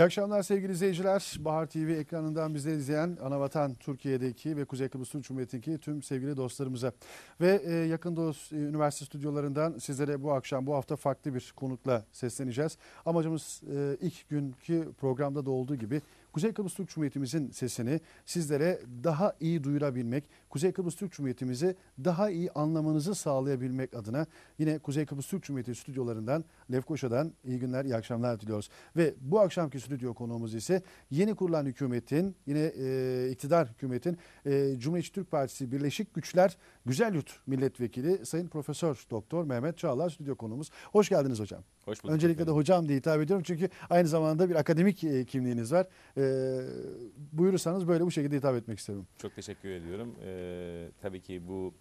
İyi akşamlar sevgili izleyiciler. Bahar TV ekranından bizi izleyen Anavatan Türkiye'deki ve Kuzey Kıbrıs Türk Cumhuriyeti'ndeki tüm sevgili dostlarımıza ve e, yakın dost e, üniversite stüdyolarından sizlere bu akşam bu hafta farklı bir konukla sesleneceğiz. Amacımız e, ilk günkü programda da olduğu gibi Kuzey Kıbrıs Türk Cumhuriyetimizin sesini sizlere daha iyi duyurabilmek, Kuzey Kıbrıs Türk Cumhuriyetimizi daha iyi anlamanızı sağlayabilmek adına yine Kuzey Kıbrıs Türk Cumhuriyeti stüdyolarından Lefkoşa'dan iyi günler, iyi akşamlar diliyoruz. Ve bu akşamki stüdyo konuğumuz ise yeni kurulan hükümetin, yine e, iktidar hükümetin e, Cumhuriyetçi Türk Partisi Birleşik Güçler Güzel Yurt Milletvekili Sayın Profesör Doktor Mehmet Çağlar stüdyo konuğumuz. Hoş geldiniz hocam. Hoş bulduk. Öncelikle efendim. de hocam diye hitap ediyorum çünkü aynı zamanda bir akademik e, kimliğiniz var. Ee, buyurursanız böyle bu şekilde hitap etmek isterim. Çok teşekkür ediyorum. Ee, tabii ki bu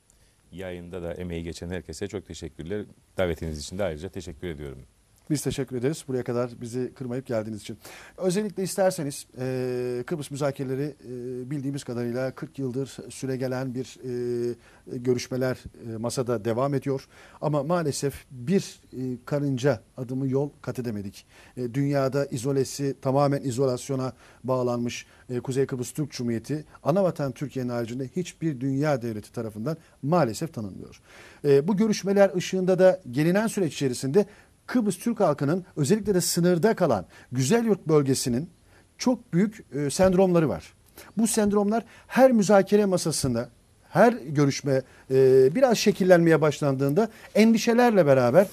yayında da emeği geçen herkese çok teşekkürler. Davetiniz için de ayrıca teşekkür ediyorum. Biz teşekkür ederiz buraya kadar bizi kırmayıp geldiğiniz için. Özellikle isterseniz e, Kıbrıs müzakereleri e, bildiğimiz kadarıyla 40 yıldır süre gelen bir e, görüşmeler e, masada devam ediyor. Ama maalesef bir e, karınca adımı yol kat edemedik. E, dünyada izolesi tamamen izolasyona bağlanmış e, Kuzey Kıbrıs Türk Cumhuriyeti ana vatan Türkiye'nin haricinde hiçbir dünya devleti tarafından maalesef tanınmıyor. E, bu görüşmeler ışığında da gelinen süreç içerisinde Kıbrıs Türk halkının özellikle de sınırda kalan Güzel Yurt bölgesinin çok büyük e, sendromları var. Bu sendromlar her müzakere masasında, her görüşme e, biraz şekillenmeye başlandığında endişelerle beraber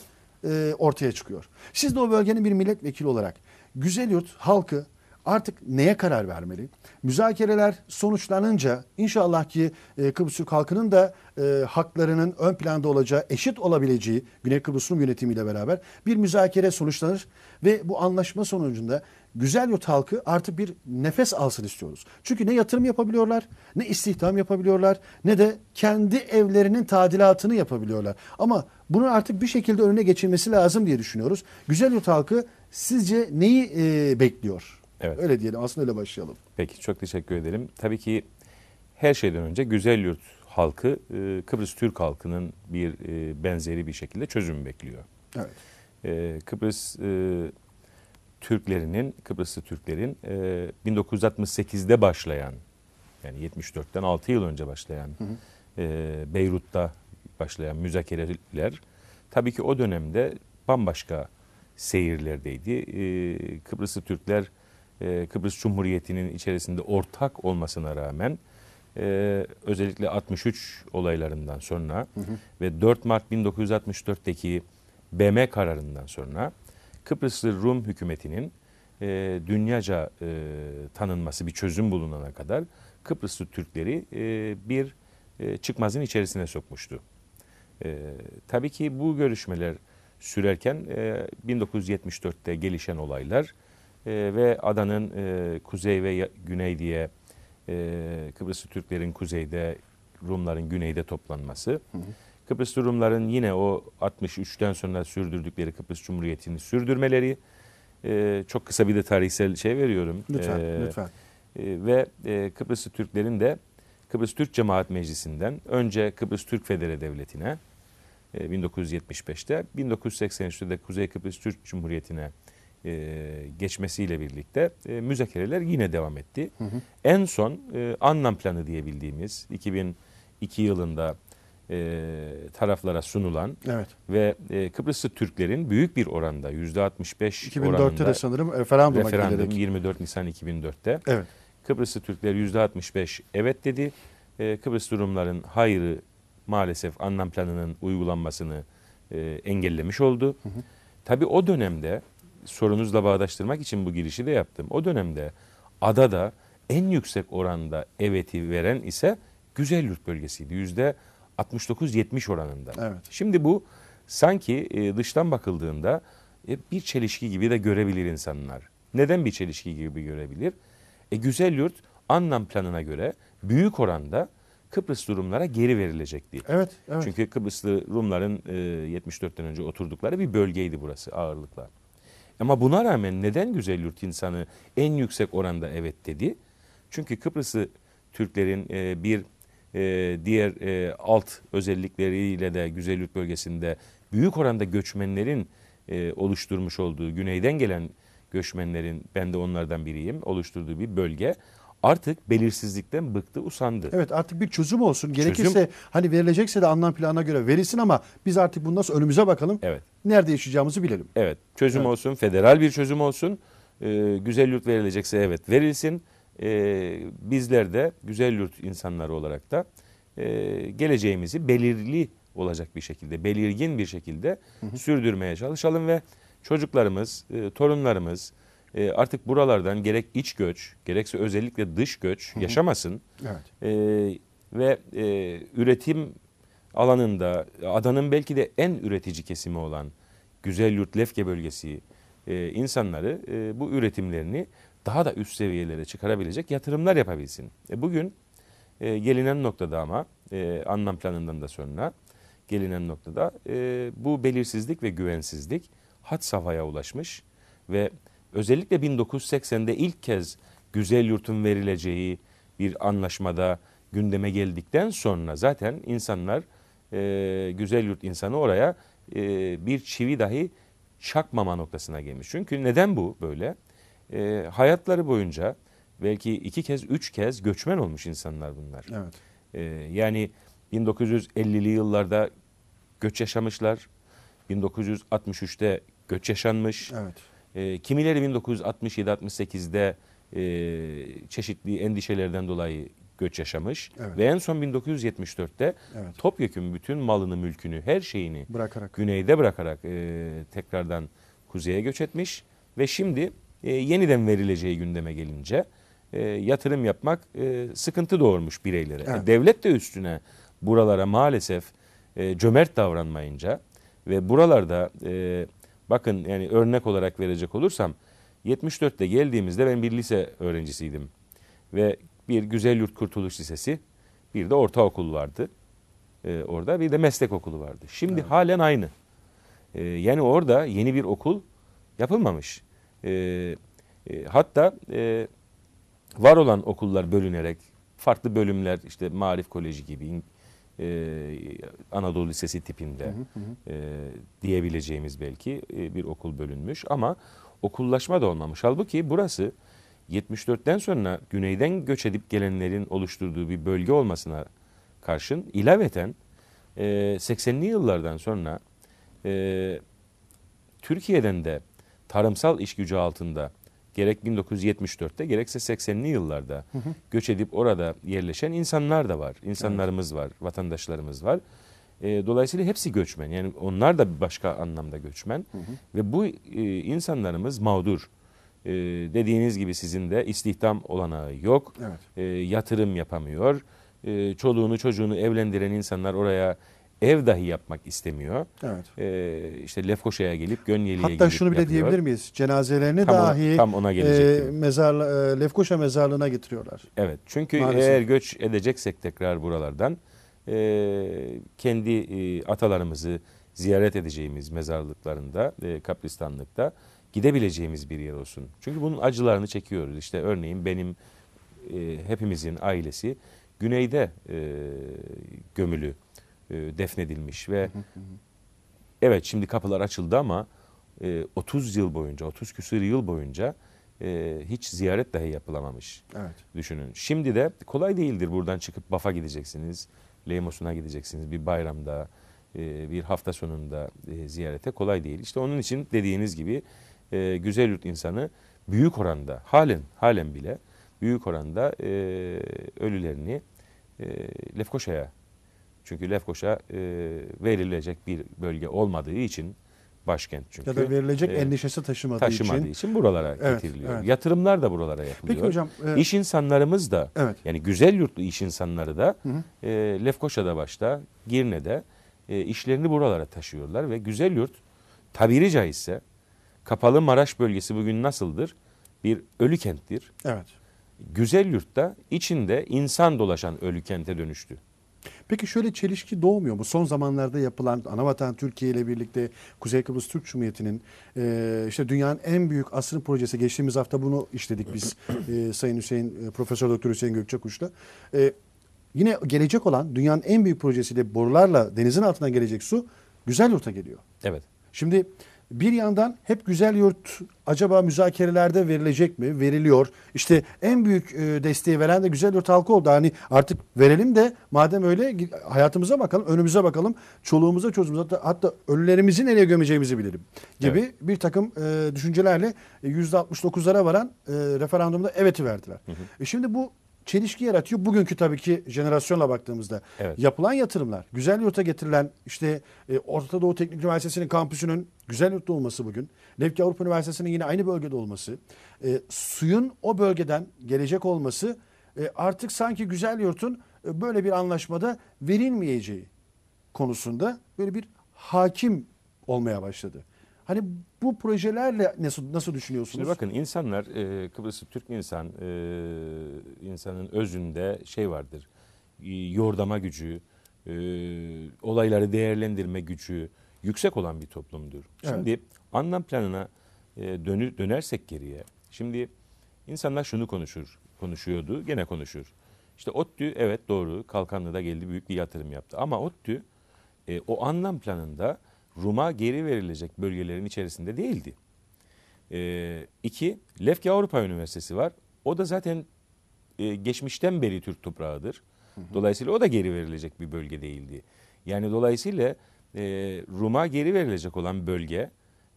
e, ortaya çıkıyor. Siz de o bölgenin bir milletvekili olarak Güzel Yurt halkı artık neye karar vermeli? Müzakereler sonuçlanınca inşallah ki e, Kıbrıs Türk halkının da e, haklarının ön planda olacağı, eşit olabileceği Güney Kıbrıs'ın yönetimiyle beraber bir müzakere sonuçlanır ve bu anlaşma sonucunda güzel yurt halkı artık bir nefes alsın istiyoruz. Çünkü ne yatırım yapabiliyorlar, ne istihdam yapabiliyorlar, ne de kendi evlerinin tadilatını yapabiliyorlar. Ama bunun artık bir şekilde önüne geçilmesi lazım diye düşünüyoruz. Güzel yurt halkı sizce neyi e, bekliyor? Evet. Öyle diyelim aslında öyle başlayalım. Peki çok teşekkür edelim. Tabii ki her şeyden önce güzel yurt halkı e, Kıbrıs Türk halkının bir e, benzeri bir şekilde çözümü bekliyor. Evet. E, Kıbrıs Türklerinin, Kıbrıslı Türklerin 1968'de başlayan yani 74'ten 6 yıl önce başlayan hı hı. Beyrut'ta başlayan müzakereler tabii ki o dönemde bambaşka seyirlerdeydi. Kıbrıslı Türkler e, Kıbrıs Cumhuriyeti'nin içerisinde ortak olmasına rağmen e, özellikle 63 olaylarından sonra hı hı. ve 4 Mart 1964'teki BM kararından sonra Kıbrıslı Rum hükümetinin e, dünyaca tanınması bir çözüm bulunana kadar Kıbrıslı Türkleri bir çıkmazın içerisine sokmuştu. tabii ki bu görüşmeler sürerken 1974'te gelişen olaylar e, ve adanın e, kuzey ve güney diye e, Kıbrıslı Türklerin kuzeyde, Rumların güneyde toplanması. Hı hı. Kıbrıslı Rumların yine o 63'ten sonra sürdürdükleri Kıbrıs Cumhuriyeti'ni sürdürmeleri. E, çok kısa bir de tarihsel şey veriyorum. Lütfen, e, lütfen. E, ve e, Kıbrıslı Türklerin de Kıbrıs Türk Cemaat Meclisi'nden önce Kıbrıs Türk Federe Devleti'ne e, 1975'te, 1983'te de Kuzey Kıbrıs Türk Cumhuriyeti'ne e, geçmesiyle birlikte e, müzakereler yine devam etti. Hı hı. En son e, Annan Planı diyebildiğimiz 2002 yılında e, taraflara sunulan evet. ve e, Kıbrıslı Türklerin büyük bir oranda %65 2004'te oranında de sanırım referandum, referandum 24 Nisan 2004'te evet. Kıbrıslı Türkler %65 evet dedi. E, Kıbrıs durumların hayrı maalesef Annan Planı'nın uygulanmasını e, engellemiş oldu. Hı hı. Tabii o dönemde sorunuzla bağdaştırmak için bu girişi de yaptım. O dönemde adada en yüksek oranda eveti veren ise Güzel Yurt bölgesiydi. Yüzde 69-70 oranında. Evet. Şimdi bu sanki e, dıştan bakıldığında e, bir çelişki gibi de görebilir insanlar. Neden bir çelişki gibi görebilir? E, Yurt anlam planına göre büyük oranda Kıbrıs Rumlara geri verilecekti. Evet, evet. Çünkü Kıbrıslı Rumların 74'ten e, önce oturdukları bir bölgeydi burası ağırlıkla. Ama buna rağmen neden güzel yurt insanı en yüksek oranda evet dedi? Çünkü Kıbrıs'ı Türklerin e, bir e, diğer e, alt özellikleriyle de güzel yurt bölgesinde büyük oranda göçmenlerin e, oluşturmuş olduğu güneyden gelen göçmenlerin ben de onlardan biriyim oluşturduğu bir bölge artık belirsizlikten bıktı, usandı. Evet artık bir çözüm olsun. Gerekirse çözüm, hani verilecekse de anlam plana göre verilsin ama biz artık bunu nasıl önümüze bakalım. Evet. Nerede yaşayacağımızı bilelim. Evet. Çözüm evet. olsun, federal bir çözüm olsun. Ee, güzel yurt verilecekse evet verilsin. Ee, bizler de güzel yurt insanları olarak da e, geleceğimizi belirli olacak bir şekilde, belirgin bir şekilde hı hı. sürdürmeye çalışalım ve çocuklarımız, e, torunlarımız, e, artık buralardan gerek iç göç gerekse özellikle dış göç Hı-hı. yaşamasın. Evet. E, ve e, üretim alanında adanın belki de en üretici kesimi olan Güzel Yurt Lefke bölgesi e, insanları e, bu üretimlerini daha da üst seviyelere çıkarabilecek yatırımlar yapabilsin. E, bugün e, gelinen noktada ama e, anlam planından da sonra gelinen noktada e, bu belirsizlik ve güvensizlik had safhaya ulaşmış ve özellikle 1980'de ilk kez güzel yurtun verileceği bir anlaşmada gündeme geldikten sonra zaten insanlar e, güzel yurt insanı oraya e, bir çivi dahi çakmama noktasına gelmiş. Çünkü neden bu böyle? E, hayatları boyunca belki iki kez üç kez göçmen olmuş insanlar bunlar. Evet. E, yani 1950'li yıllarda göç yaşamışlar. 1963'te göç yaşanmış. Evet. Ee, kimileri 1967-68'de e, çeşitli endişelerden dolayı göç yaşamış evet. ve en son 1974'te evet. topyekun bütün malını, mülkünü, her şeyini bırakarak. güneyde bırakarak e, tekrardan kuzeye göç etmiş ve şimdi e, yeniden verileceği gündeme gelince e, yatırım yapmak e, sıkıntı doğurmuş bireylere. E, evet. devlet de üstüne buralara maalesef e, cömert davranmayınca ve buralarda e, Bakın yani örnek olarak verecek olursam 74'te geldiğimizde ben bir lise öğrencisiydim. Ve bir Güzel Yurt Kurtuluş Lisesi, bir de ortaokul vardı. Ee, orada bir de meslek okulu vardı. Şimdi evet. halen aynı. Ee, yani orada yeni bir okul yapılmamış. Ee, e, hatta e, var olan okullar bölünerek farklı bölümler işte Marif Koleji gibi, e, Anadolu Lisesi tipinde hı hı hı. E, diyebileceğimiz belki e, bir okul bölünmüş ama okullaşma da olmamış. Halbuki burası 74'ten sonra güneyden göç edip gelenlerin oluşturduğu bir bölge olmasına karşın ilaveten e, 80'li yıllardan sonra e, Türkiye'den de tarımsal işgücü altında gerek 1974'te gerekse 80'li yıllarda hı hı. göç edip orada yerleşen insanlar da var. İnsanlarımız evet. var, vatandaşlarımız var. E, dolayısıyla hepsi göçmen. Yani onlar da başka anlamda göçmen. Hı hı. Ve bu e, insanlarımız mağdur. E, dediğiniz gibi sizin de istihdam olanağı yok. Evet. E, yatırım yapamıyor. E, çoluğunu çocuğunu evlendiren insanlar oraya ev dahi yapmak istemiyor. Evet. Ee, işte Lefkoşa'ya gelip Gönyeli'ye Hatta gelip Hatta şunu bile yapıyor. diyebilir miyiz? Cenazelerini tam dahi ona, tam ona e, mezar, e, Lefkoşa mezarlığına getiriyorlar. Evet. Çünkü Maalesef. eğer göç edeceksek tekrar buralardan e, kendi e, atalarımızı ziyaret edeceğimiz mezarlıklarında, e, kapristanlıkta gidebileceğimiz bir yer olsun. Çünkü bunun acılarını çekiyoruz. İşte örneğin benim e, hepimizin ailesi güneyde e, gömülü e, defnedilmiş ve evet şimdi kapılar açıldı ama e, 30 yıl boyunca 30 küsur yıl boyunca e, hiç ziyaret dahi yapılamamış. Evet. Düşünün. Şimdi de kolay değildir buradan çıkıp Baf'a gideceksiniz. Leymos'una gideceksiniz bir bayramda, e, bir hafta sonunda e, ziyarete kolay değil. İşte onun için dediğiniz gibi e, güzel yurt insanı büyük oranda halen halen bile büyük oranda ölülerini e, Lefkoşa'ya çünkü Lefkoş'a e, verilecek bir bölge olmadığı için başkent çünkü. Ya da verilecek e, endişesi taşımadığı, taşımadığı için. için buralara evet, getiriliyor. Evet. Yatırımlar da buralara yapılıyor. Peki hocam. E, iş insanlarımız da evet. yani güzel yurtlu iş insanları da hı hı. E, Lefkoşa'da başta Girne'de e, işlerini buralara taşıyorlar ve güzel yurt tabiri caizse kapalı Maraş bölgesi bugün nasıldır? Bir ölü kenttir. Evet. Güzel yurtta içinde insan dolaşan ölü kente dönüştü. Peki şöyle çelişki doğmuyor mu? Son zamanlarda yapılan Anavatan Türkiye ile birlikte Kuzey Kıbrıs Türk Cumhuriyeti'nin e, işte dünyanın en büyük asrın projesi geçtiğimiz hafta bunu işledik biz e, Sayın Hüseyin e, Profesör Doktor Hüseyin Gökçekuş'la. E, yine gelecek olan dünyanın en büyük projesiyle borularla denizin altına gelecek su Güzel yurta geliyor. Evet. Şimdi bir yandan hep güzel yurt acaba müzakerelerde verilecek mi? Veriliyor. İşte en büyük e, desteği veren de güzel yurt halkı oldu. Hani artık verelim de madem öyle hayatımıza bakalım, önümüze bakalım, çoluğumuza, çocuğumuza hatta, hatta ölülerimizi nereye gömeceğimizi bilelim gibi evet. bir takım e, düşüncelerle %69'lara e, varan e, referandumda evet'i verdiler. Hı hı. E şimdi bu çelişki yaratıyor. Bugünkü tabii ki jenerasyonla baktığımızda evet. yapılan yatırımlar, güzel yurta getirilen işte e, Orta Doğu Teknik Üniversitesi'nin kampüsünün güzel yurtta olması bugün, Levki Avrupa Üniversitesi'nin yine aynı bölgede olması, e, suyun o bölgeden gelecek olması e, artık sanki güzel yurtun e, böyle bir anlaşmada verilmeyeceği konusunda böyle bir hakim olmaya başladı. Hani bu projelerle nasıl nasıl düşünüyorsunuz? Şimdi bakın insanlar e, Kıbrıs'ı Türk insan e, insanın özünde şey vardır. E, yordama gücü, e, olayları değerlendirme gücü yüksek olan bir toplumdur. Şimdi evet. anlam planına e, dönü, dönersek geriye. Şimdi insanlar şunu konuşur, konuşuyordu, gene konuşur. İşte ODTÜ evet doğru Kalkanlı'da geldi büyük bir yatırım yaptı ama ODTÜ e, o anlam planında Rum'a geri verilecek bölgelerin içerisinde değildi. E, iki, Lefke Avrupa Üniversitesi var. O da zaten e, geçmişten beri Türk toprağıdır. Dolayısıyla o da geri verilecek bir bölge değildi. Yani dolayısıyla e, Rum'a geri verilecek olan bölge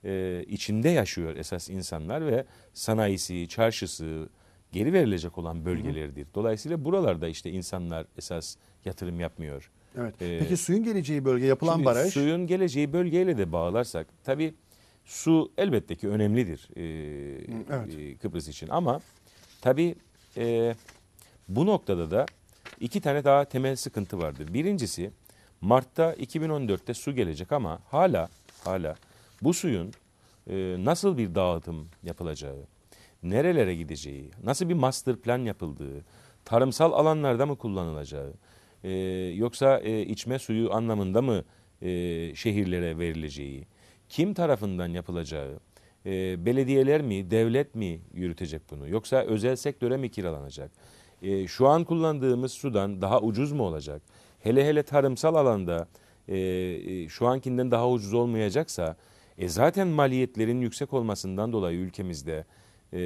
e, içinde yaşıyor esas insanlar ve sanayisi, çarşısı geri verilecek olan bölgelerdir. Dolayısıyla buralarda işte insanlar esas yatırım yapmıyor. Evet. Ee, Peki suyun geleceği bölge yapılan baraj? Suyun geleceği bölgeyle de bağlarsak tabii su elbette ki önemlidir e, evet. e, Kıbrıs için ama tabii e, bu noktada da iki tane daha temel sıkıntı vardır Birincisi Mart'ta 2014'te su gelecek ama hala hala bu suyun e, nasıl bir dağıtım yapılacağı, nerelere gideceği, nasıl bir master plan yapıldığı, tarımsal alanlarda mı kullanılacağı, e, yoksa e, içme suyu anlamında mı e, şehirlere verileceği, kim tarafından yapılacağı, e, belediyeler mi, devlet mi yürütecek bunu? Yoksa özel sektöre mi kiralanacak? E, şu an kullandığımız sudan daha ucuz mu olacak? Hele hele tarımsal alanda e, e şu ankinden daha ucuz olmayacaksa e, zaten maliyetlerin yüksek olmasından dolayı ülkemizde e,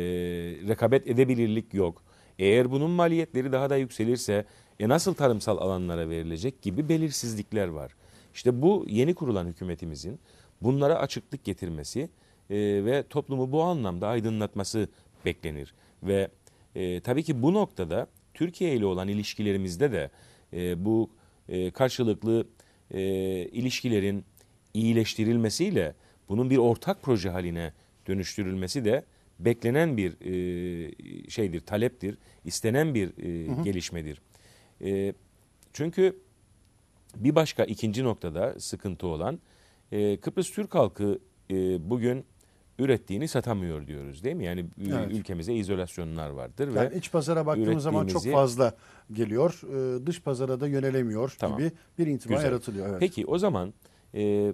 rekabet edebilirlik yok. Eğer bunun maliyetleri daha da yükselirse e nasıl tarımsal alanlara verilecek gibi belirsizlikler var. İşte bu yeni kurulan hükümetimizin bunlara açıklık getirmesi e, ve toplumu bu anlamda aydınlatması beklenir. Ve e, tabii ki bu noktada Türkiye ile olan ilişkilerimizde de e, bu e, karşılıklı e, ilişkilerin iyileştirilmesiyle bunun bir ortak proje haline dönüştürülmesi de beklenen bir e, şeydir, taleptir, istenen bir e, hı hı. gelişmedir. E, çünkü bir başka ikinci noktada sıkıntı olan e, Kıbrıs Türk halkı e, bugün ürettiğini satamıyor diyoruz değil mi? Yani evet. ülkemize izolasyonlar vardır yani ve iç pazara baktığımız zaman çok fazla geliyor. Ee, dış pazara da yönelemiyor tamam. gibi bir intiba yaratılıyor. Evet. Peki o zaman e,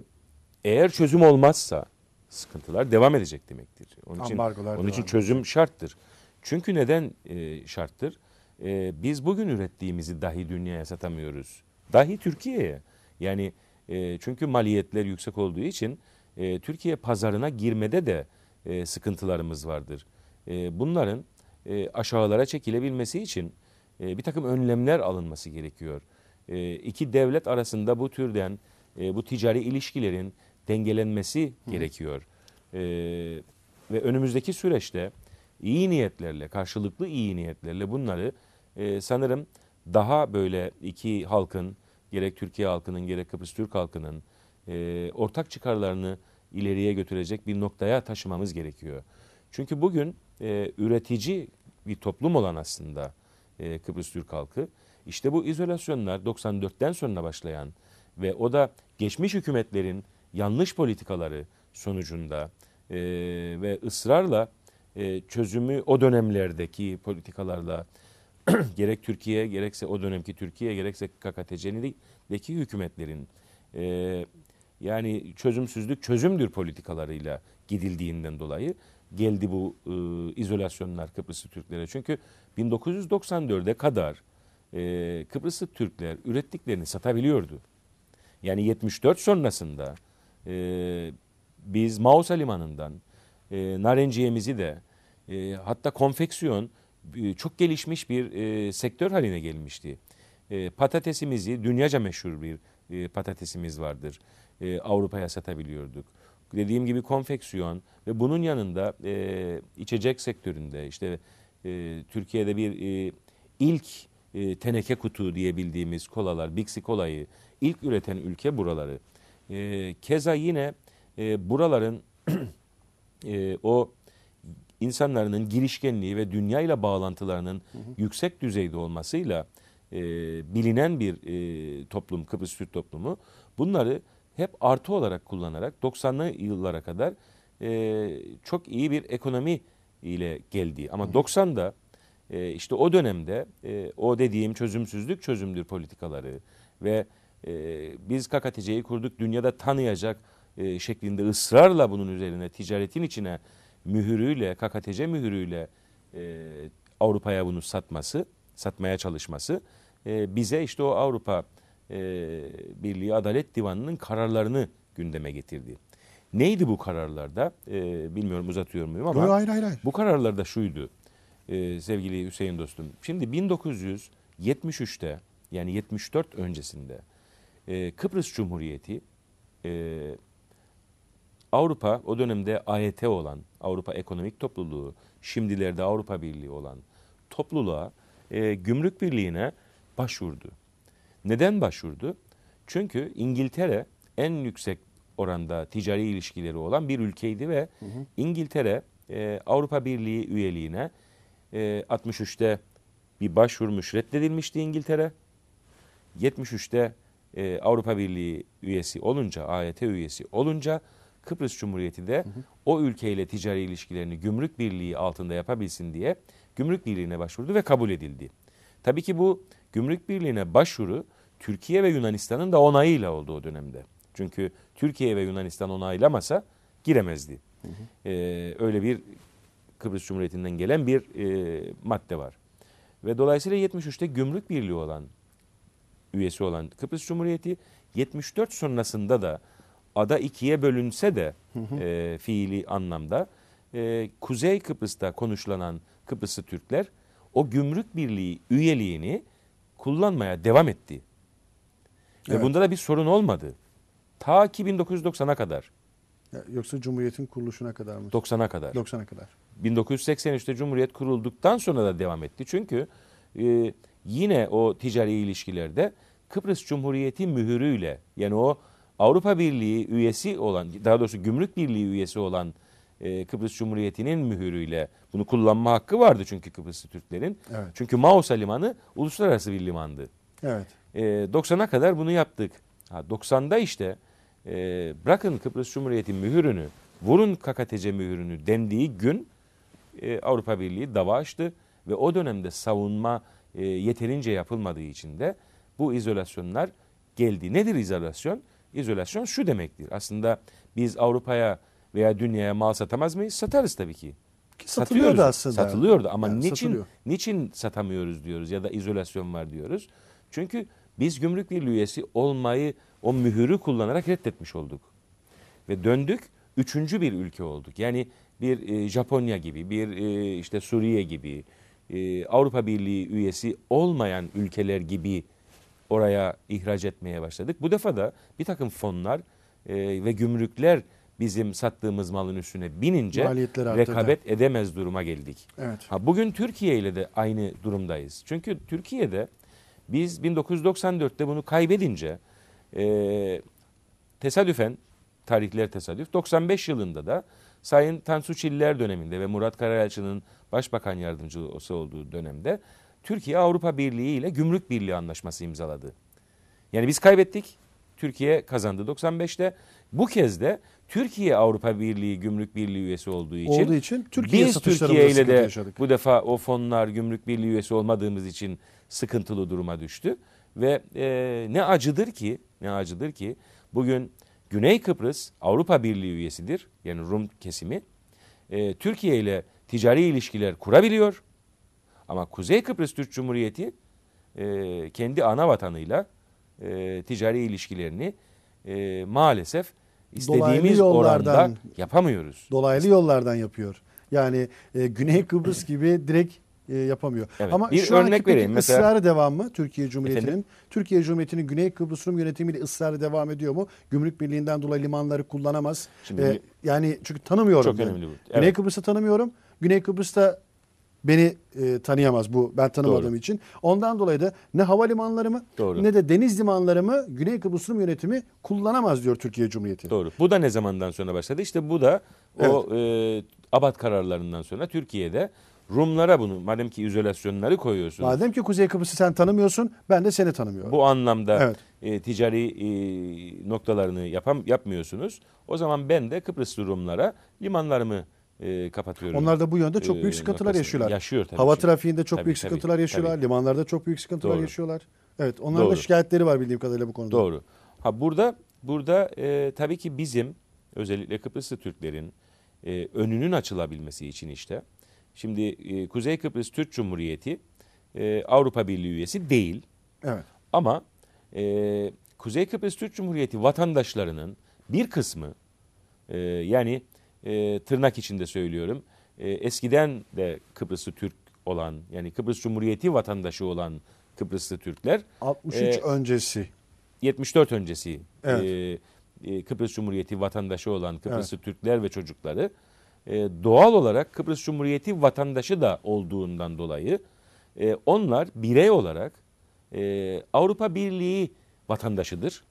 eğer çözüm olmazsa sıkıntılar devam edecek demektir. Onun için Ambargolar onun için çözüm edecek. şarttır. Çünkü neden e, şarttır? e, biz bugün ürettiğimizi dahi dünyaya satamıyoruz. Dahi Türkiye'ye. Yani e, çünkü maliyetler yüksek olduğu için e, Türkiye pazarına girmede de e, sıkıntılarımız vardır. E, bunların e, aşağılara çekilebilmesi için e, bir takım önlemler alınması gerekiyor. E, iki devlet arasında bu türden e, bu ticari ilişkilerin dengelenmesi Hı. gerekiyor. E, ve önümüzdeki süreçte iyi niyetlerle, karşılıklı iyi niyetlerle bunları ee, sanırım daha böyle iki halkın gerek Türkiye halkının gerek Kıbrıs Türk halkının e, ortak çıkarlarını ileriye götürecek bir noktaya taşımamız gerekiyor. Çünkü bugün e, üretici bir toplum olan aslında e, Kıbrıs Türk halkı işte bu izolasyonlar 94'ten sonra başlayan ve o da geçmiş hükümetlerin yanlış politikaları sonucunda e, ve ısrarla e, çözümü o dönemlerdeki politikalarla gerek Türkiye gerekse o dönemki Türkiye gerekse KKTC'deki hükümetlerin e, yani çözümsüzlük çözümdür politikalarıyla gidildiğinden dolayı geldi bu e, izolasyonlar Kıbrıslı Türklere. Çünkü 1994'e kadar e, Kıbrıslı Türkler ürettiklerini satabiliyordu. Yani 74 sonrasında e, biz Mausa Limanı'ndan e, narenciyemizi de e, hatta konfeksiyon e, çok gelişmiş bir e, sektör haline gelmişti. E, patatesimizi dünyaca meşhur bir e, patatesimiz vardır. E, Avrupa'ya satabiliyorduk. Dediğim gibi konfeksiyon ve bunun yanında e, içecek sektöründe işte e, Türkiye'de bir e, ilk e, teneke kutu diyebildiğimiz kolalar, Bixi kolayı ilk üreten ülke buraları. E, keza yine e, buraların e, o insanların girişkenliği ve dünya ile bağlantılarının hı hı. yüksek düzeyde olmasıyla e, bilinen bir e, toplum Kıbrıs Türk toplumu bunları hep artı olarak kullanarak 90'lı yıllara kadar e, çok iyi bir ekonomi ile geldi. Ama 90'da e, işte o dönemde e, o dediğim çözümsüzlük çözümdür politikaları ve e, biz KKTC'yi kurduk dünyada tanıyacak e, şeklinde ısrarla bunun üzerine ticaretin içine mühürüyle, KKTC mühürüyle e, Avrupa'ya bunu satması, satmaya çalışması e, bize işte o Avrupa e, Birliği Adalet Divanı'nın kararlarını gündeme getirdi. Neydi bu kararlarda? E, bilmiyorum uzatıyor muyum ama Yok, hayır, hayır, hayır. bu kararlarda şuydu e, sevgili Hüseyin dostum. Şimdi 1973'te yani 74 öncesinde e, Kıbrıs Cumhuriyeti e, Avrupa o dönemde AET olan Avrupa Ekonomik Topluluğu, şimdilerde Avrupa Birliği olan topluluğa e, Gümrük Birliği'ne başvurdu. Neden başvurdu? Çünkü İngiltere en yüksek oranda ticari ilişkileri olan bir ülkeydi ve hı hı. İngiltere e, Avrupa Birliği üyeliğine e, 63'te bir başvurmuş, reddedilmişti İngiltere. 73'te e, Avrupa Birliği üyesi olunca, AET üyesi olunca Kıbrıs Cumhuriyeti de hı hı. o ülkeyle ticari ilişkilerini gümrük birliği altında yapabilsin diye gümrük birliğine başvurdu ve kabul edildi. Tabii ki bu gümrük birliğine başvuru Türkiye ve Yunanistan'ın da onayıyla oldu o dönemde. Çünkü Türkiye ve Yunanistan onaylamasa giremezdi. Hı hı. Ee, öyle bir Kıbrıs Cumhuriyeti'nden gelen bir e, madde var. Ve dolayısıyla 73'te gümrük birliği olan üyesi olan Kıbrıs Cumhuriyeti 74 sonrasında da ada ikiye bölünse de e, fiili anlamda e, Kuzey Kıbrıs'ta konuşlanan Kıbrıslı Türkler o gümrük birliği üyeliğini kullanmaya devam etti. Evet. Ve bunda da bir sorun olmadı. Ta ki 1990'a kadar. Yoksa Cumhuriyet'in kuruluşuna kadar mı? 90'a kadar. 90'a kadar. 1983'te Cumhuriyet kurulduktan sonra da devam etti. Çünkü e, yine o ticari ilişkilerde Kıbrıs Cumhuriyeti mühürüyle yani o Avrupa Birliği üyesi olan, daha doğrusu Gümrük Birliği üyesi olan e, Kıbrıs Cumhuriyeti'nin mühürüyle bunu kullanma hakkı vardı çünkü Kıbrıslı Türklerin. Evet. Çünkü Mausa Limanı uluslararası bir limandı. Evet. E, 90'a kadar bunu yaptık. Ha, 90'da işte e, bırakın Kıbrıs Cumhuriyeti mühürünü, vurun KKTC mühürünü dendiği gün e, Avrupa Birliği dava açtı ve o dönemde savunma e, yeterince yapılmadığı için de bu izolasyonlar geldi. Nedir izolasyon? izolasyon şu demektir. Aslında biz Avrupa'ya veya dünyaya mal satamaz mıyız? Satarız tabii ki. Satılıyor da Satıyoruz. aslında. Satılıyordu ama yani niçin satılıyor. niçin satamıyoruz diyoruz ya da izolasyon var diyoruz. Çünkü biz gümrük birliği üyesi olmayı o mühürü kullanarak reddetmiş olduk. Ve döndük üçüncü bir ülke olduk. Yani bir e, Japonya gibi, bir e, işte Suriye gibi, e, Avrupa Birliği üyesi olmayan ülkeler gibi oraya ihraç etmeye başladık. Bu defa da bir takım fonlar e, ve gümrükler bizim sattığımız malın üstüne binince rekabet edemez duruma geldik. Evet. Ha bugün Türkiye ile de aynı durumdayız. Çünkü Türkiye'de biz 1994'te bunu kaybedince e, tesadüfen tarihler tesadüf 95 yılında da Sayın Tansu Çiller döneminde ve Murat Karayelçi'nin başbakan yardımcısı olduğu dönemde Türkiye Avrupa Birliği ile Gümrük Birliği anlaşması imzaladı. Yani biz kaybettik. Türkiye kazandı 95'te. Bu kez de Türkiye Avrupa Birliği Gümrük Birliği üyesi olduğu için, olduğu için Türkiye biz Türkiye ile de yaşadık. bu defa o fonlar Gümrük Birliği üyesi olmadığımız için sıkıntılı duruma düştü ve e, ne acıdır ki ne acıdır ki bugün Güney Kıbrıs Avrupa Birliği üyesidir yani Rum kesimi e, Türkiye ile ticari ilişkiler kurabiliyor ama Kuzey Kıbrıs Türk Cumhuriyeti e, kendi ana vatanıyla e, ticari ilişkilerini e, maalesef istediğimiz yollardan, oranda yapamıyoruz. Dolaylı yollardan yapıyor. Yani e, Güney Kıbrıs gibi direkt e, yapamıyor. Evet, Ama bir şu örnek vereyim. Mesela, ısrarı devam mı Türkiye Cumhuriyeti'nin? Türkiye Cumhuriyeti'nin Güney Kıbrıs Rum yönetimiyle ısrarı devam ediyor mu? Gümrük Birliği'nden dolayı limanları kullanamaz. Şimdi, e, yani çünkü tanımıyorum. Çok ben. önemli bu. Evet. Güney Kıbrıs'ı tanımıyorum. Güney Kıbrıs'ta beni e, tanıyamaz bu ben tanımadığım Doğru. için. Ondan dolayı da ne havalimanlarımı Doğru. ne de deniz limanlarımı Güney Kıbrıs'ın yönetimi kullanamaz diyor Türkiye Cumhuriyeti. Doğru. Bu da ne zamandan sonra başladı? İşte bu da o evet. e, abat kararlarından sonra Türkiye'de Rumlara bunu madem ki izolasyonları koyuyorsun. Madem ki Kuzey Kıbrıs'ı sen tanımıyorsun ben de seni tanımıyorum. Bu anlamda evet. e, ticari e, noktalarını yapam, yapmıyorsunuz. O zaman ben de Kıbrıslı Rumlara limanlarımı e, kapatıyoruz. Onlar da bu yönde çok e, büyük sıkıntılar noktasını. yaşıyorlar. Yaşıyor tabii. Hava ki. trafiğinde çok tabii, büyük tabii, sıkıntılar yaşıyorlar. Tabii. Limanlarda çok büyük sıkıntılar Doğru. yaşıyorlar. Evet onların Doğru. da şikayetleri var bildiğim kadarıyla bu konuda. Doğru. Ha burada burada e, tabii ki bizim özellikle Kıbrıslı Türklerin e, önünün açılabilmesi için işte şimdi e, Kuzey Kıbrıs Türk Cumhuriyeti e, Avrupa Birliği üyesi değil. Evet. Ama e, Kuzey Kıbrıs Türk Cumhuriyeti vatandaşlarının bir kısmı e, yani e, tırnak içinde söylüyorum. E, eskiden de Kıbrıslı Türk olan yani Kıbrıs Cumhuriyeti vatandaşı olan Kıbrıslı Türkler 63 e, öncesi 74 öncesi evet. E, e, Kıbrıs Cumhuriyeti vatandaşı olan Kıbrıslı evet. Türkler ve çocukları e, doğal olarak Kıbrıs Cumhuriyeti vatandaşı da olduğundan dolayı e, onlar birey olarak e, Avrupa Birliği vatandaşıdır.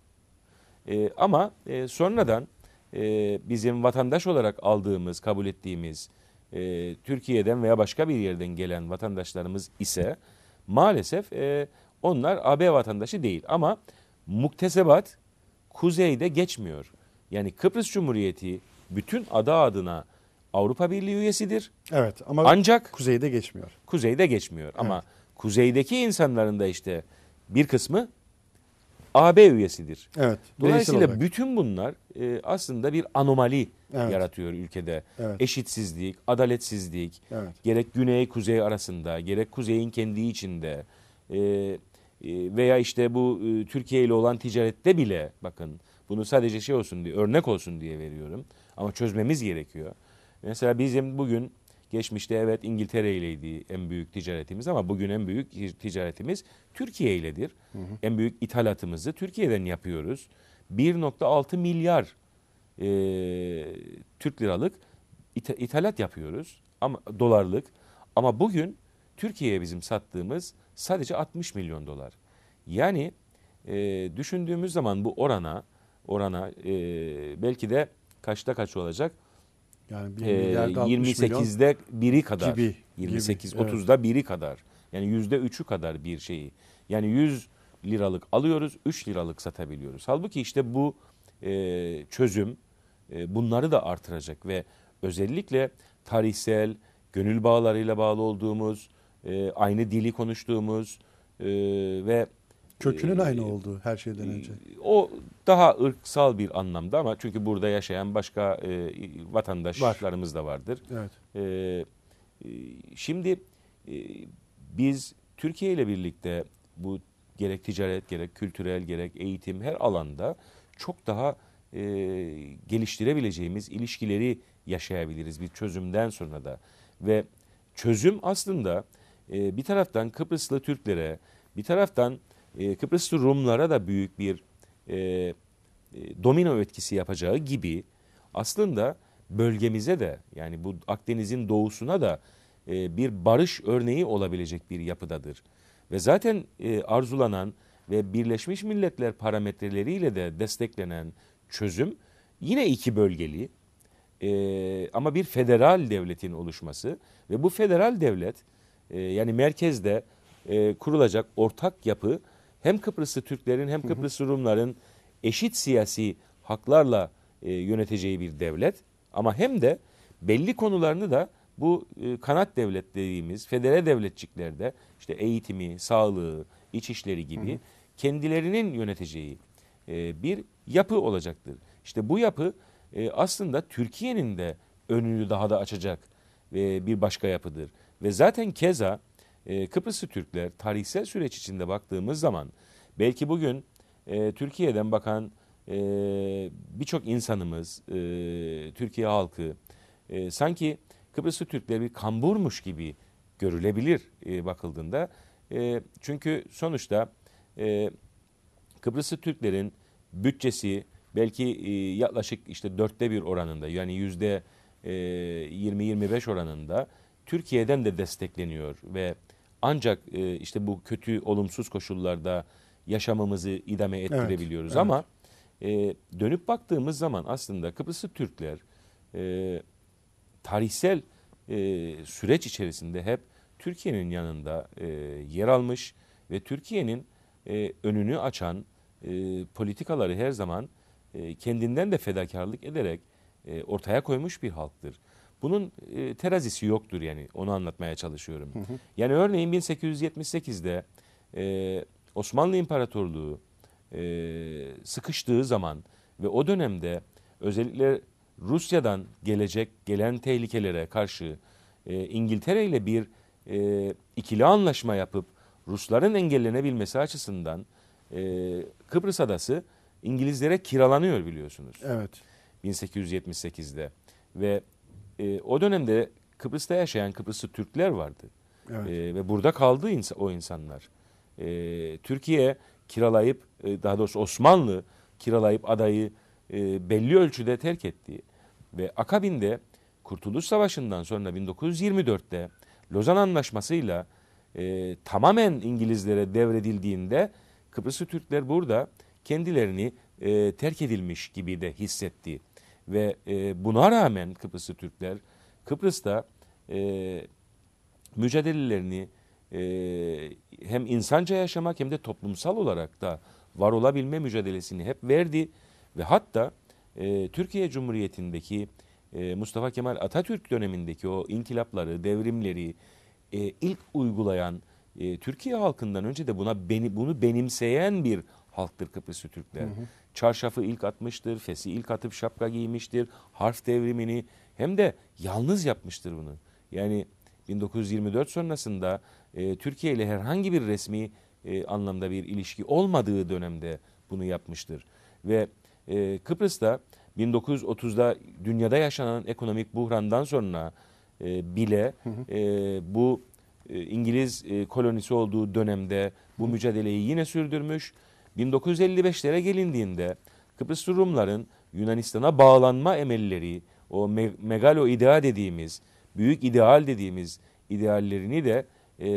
E, ama e, sonradan e, bizim vatandaş olarak aldığımız, kabul ettiğimiz e, Türkiye'den veya başka bir yerden gelen vatandaşlarımız ise maalesef e, onlar AB vatandaşı değil. Ama muktesebat kuzeyde geçmiyor. Yani Kıbrıs Cumhuriyeti bütün ada adına Avrupa Birliği üyesidir. Evet ama ancak kuzeyde geçmiyor. Kuzeyde geçmiyor ama kuzeydeki insanların da işte bir kısmı AB üyesidir. Evet. Dolayısıyla bütün bunlar e, aslında bir anomali evet. yaratıyor ülkede. Evet. Eşitsizlik, adaletsizlik, evet. gerek güney kuzey arasında, gerek kuzeyin kendi içinde e, e, veya işte bu e, Türkiye ile olan ticarette bile bakın bunu sadece şey olsun diye örnek olsun diye veriyorum ama çözmemiz gerekiyor. Mesela bizim bugün Geçmişte evet İngiltere ileydi en büyük ticaretimiz ama bugün en büyük ticaretimiz Türkiye iledir. En büyük ithalatımızı Türkiye'den yapıyoruz. 1.6 milyar e, Türk liralık it, ithalat yapıyoruz ama dolarlık. Ama bugün Türkiye'ye bizim sattığımız sadece 60 milyon dolar. Yani e, düşündüğümüz zaman bu orana orana e, belki de kaçta kaç olacak? Yani 1 ee, milyarda 28'de biri kadar. Gibi, 28 gibi, 30'da evet. biri kadar. Yani yüzde üçü kadar bir şeyi. Yani 100 liralık alıyoruz, 3 liralık satabiliyoruz. Halbuki işte bu e, çözüm e, bunları da artıracak ve özellikle tarihsel, gönül bağlarıyla bağlı olduğumuz, e, aynı dili konuştuğumuz e, ve Kökünün e, aynı olduğu her şeyden e, önce. O daha ırksal bir anlamda ama çünkü burada yaşayan başka e, vatandaşlarımız Var. da vardır. Evet. Ee, e, şimdi e, biz Türkiye ile birlikte bu gerek ticaret gerek kültürel gerek eğitim her alanda çok daha e, geliştirebileceğimiz ilişkileri yaşayabiliriz bir çözümden sonra da ve çözüm aslında e, bir taraftan Kıbrıslı Türklere bir taraftan e, ee, Kıbrıslı Rumlara da büyük bir e, e, domino etkisi yapacağı gibi aslında bölgemize de yani bu Akdeniz'in doğusuna da e, bir barış örneği olabilecek bir yapıdadır. Ve zaten e, arzulanan ve Birleşmiş Milletler parametreleriyle de desteklenen çözüm yine iki bölgeli e, ama bir federal devletin oluşması ve bu federal devlet e, yani merkezde e, kurulacak ortak yapı hem Kıbrıslı Türklerin hem Kıbrıslı Rumların eşit siyasi haklarla e, yöneteceği bir devlet ama hem de belli konularını da bu e, kanat devlet dediğimiz federe devletçiklerde işte eğitimi, sağlığı, iç işleri gibi hı hı. kendilerinin yöneteceği e, bir yapı olacaktır. İşte bu yapı e, aslında Türkiye'nin de önünü daha da açacak e, bir başka yapıdır. Ve zaten keza e, Kıbrıslı Türkler tarihsel süreç içinde baktığımız zaman belki bugün e, Türkiye'den bakan e, birçok insanımız, e, Türkiye halkı e, sanki Kıbrıslı Türkler bir kamburmuş gibi görülebilir e, bakıldığında. E, çünkü sonuçta e, Kıbrıslı Türklerin bütçesi belki e, yaklaşık işte dörtte bir oranında yani yüzde 20-25 e, oranında Türkiye'den de destekleniyor ve ancak e, işte bu kötü olumsuz koşullarda yaşamamızı idame ettirebiliyoruz evet, ama E, dönüp baktığımız zaman aslında Kıbrıslı Türkler e, tarihsel e, süreç içerisinde hep Türkiye'nin yanında e, yer almış ve Türkiye'nin e, önünü açan e, politikaları her zaman e, kendinden de fedakarlık ederek e, ortaya koymuş bir halktır. Bunun e, terazisi yoktur yani onu anlatmaya çalışıyorum. Yani örneğin 1878'de e, Osmanlı İmparatorluğu e, sıkıştığı zaman ve o dönemde özellikle Rusya'dan gelecek gelen tehlikelere karşı e, İngiltere ile bir e, ikili anlaşma yapıp Rusların engellenebilmesi açısından e, Kıbrıs adası İngilizlere kiralanıyor biliyorsunuz. Evet. 1878'de ve e, o dönemde Kıbrıs'ta yaşayan Kıbrıslı Türkler vardı. Evet. E, ve burada kaldı ins- o insanlar. E, Türkiye kiralayıp e, daha doğrusu Osmanlı kiralayıp adayı e, belli ölçüde terk etti ve akabinde Kurtuluş Savaşı'ndan sonra 1924'te Lozan Anlaşması'yla e, tamamen İngilizlere devredildiğinde Kıbrıslı Türkler burada kendilerini e, terk edilmiş gibi de hissetti. Ve e, buna rağmen Kıbrıslı Türkler Kıbrıs'ta e, mücadelelerini e, hem insanca yaşamak hem de toplumsal olarak da var olabilme mücadelesini hep verdi. Ve hatta e, Türkiye Cumhuriyeti'ndeki e, Mustafa Kemal Atatürk dönemindeki o inkılapları, devrimleri e, ilk uygulayan e, Türkiye halkından önce de buna beni, bunu benimseyen bir halktır Kıbrıslı Türkler. Hı hı çarşafı ilk atmıştır, fesi ilk atıp şapka giymiştir, harf devrimini hem de yalnız yapmıştır bunu. Yani 1924 sonrasında e, Türkiye ile herhangi bir resmi e, anlamda bir ilişki olmadığı dönemde bunu yapmıştır. Ve e, Kıbrıs'ta 1930'da dünyada yaşanan ekonomik buhrandan sonra e, bile e, bu e, İngiliz e, kolonisi olduğu dönemde bu mücadeleyi yine sürdürmüş 1955'lere gelindiğinde Kıbrıs Rumların Yunanistan'a bağlanma emelleri, o me megalo idea dediğimiz, büyük ideal dediğimiz ideallerini de e,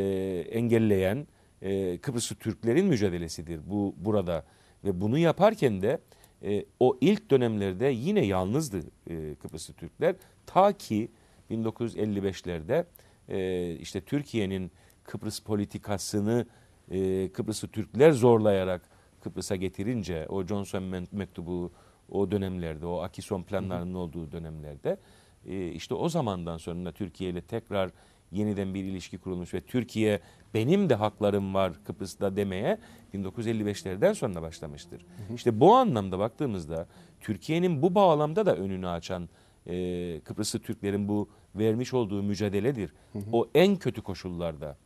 engelleyen e, Kıbrıslı Türklerin mücadelesidir bu burada ve bunu yaparken de e, o ilk dönemlerde yine yalnızdı e, Kıbrıslı Türkler ta ki 1955'lerde e, işte Türkiye'nin Kıbrıs politikasını e, Kıbrıslı Türkler zorlayarak Kıbrıs'a getirince o Johnson mektubu o dönemlerde o Akison planlarının olduğu dönemlerde e, işte o zamandan sonra Türkiye ile tekrar yeniden bir ilişki kurulmuş ve Türkiye benim de haklarım var Kıbrıs'ta demeye 1955'lerden sonra başlamıştır. Hı İşte bu anlamda baktığımızda Türkiye'nin bu bağlamda da önünü açan e, Türklerin bu vermiş olduğu mücadeledir. O en kötü koşullarda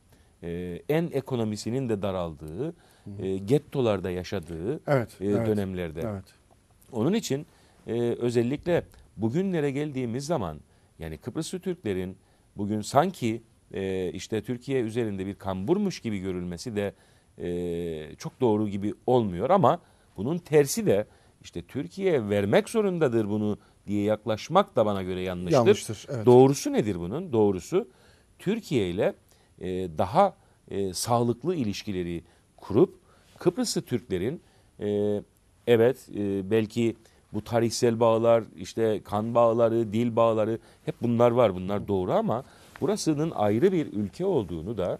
e, en ekonomisinin de daraldığı, e, gettolarda yaşadığı evet, e, evet, dönemlerde. Evet. Onun için e, özellikle bugünlere geldiğimiz zaman yani Kıbrıslı Türklerin bugün sanki e, işte Türkiye üzerinde bir kamburmuş gibi görülmesi de e, çok doğru gibi olmuyor ama bunun tersi de işte Türkiye vermek zorundadır bunu diye yaklaşmak da bana göre yanlıştır. Yanlıştır. Evet. Doğrusu nedir bunun? Doğrusu Türkiye ile e, daha e, sağlıklı ilişkileri kurup Kıbrıslı Türklerin e, evet belki bu tarihsel bağlar işte kan bağları, dil bağları hep bunlar var bunlar doğru ama burasının ayrı bir ülke olduğunu da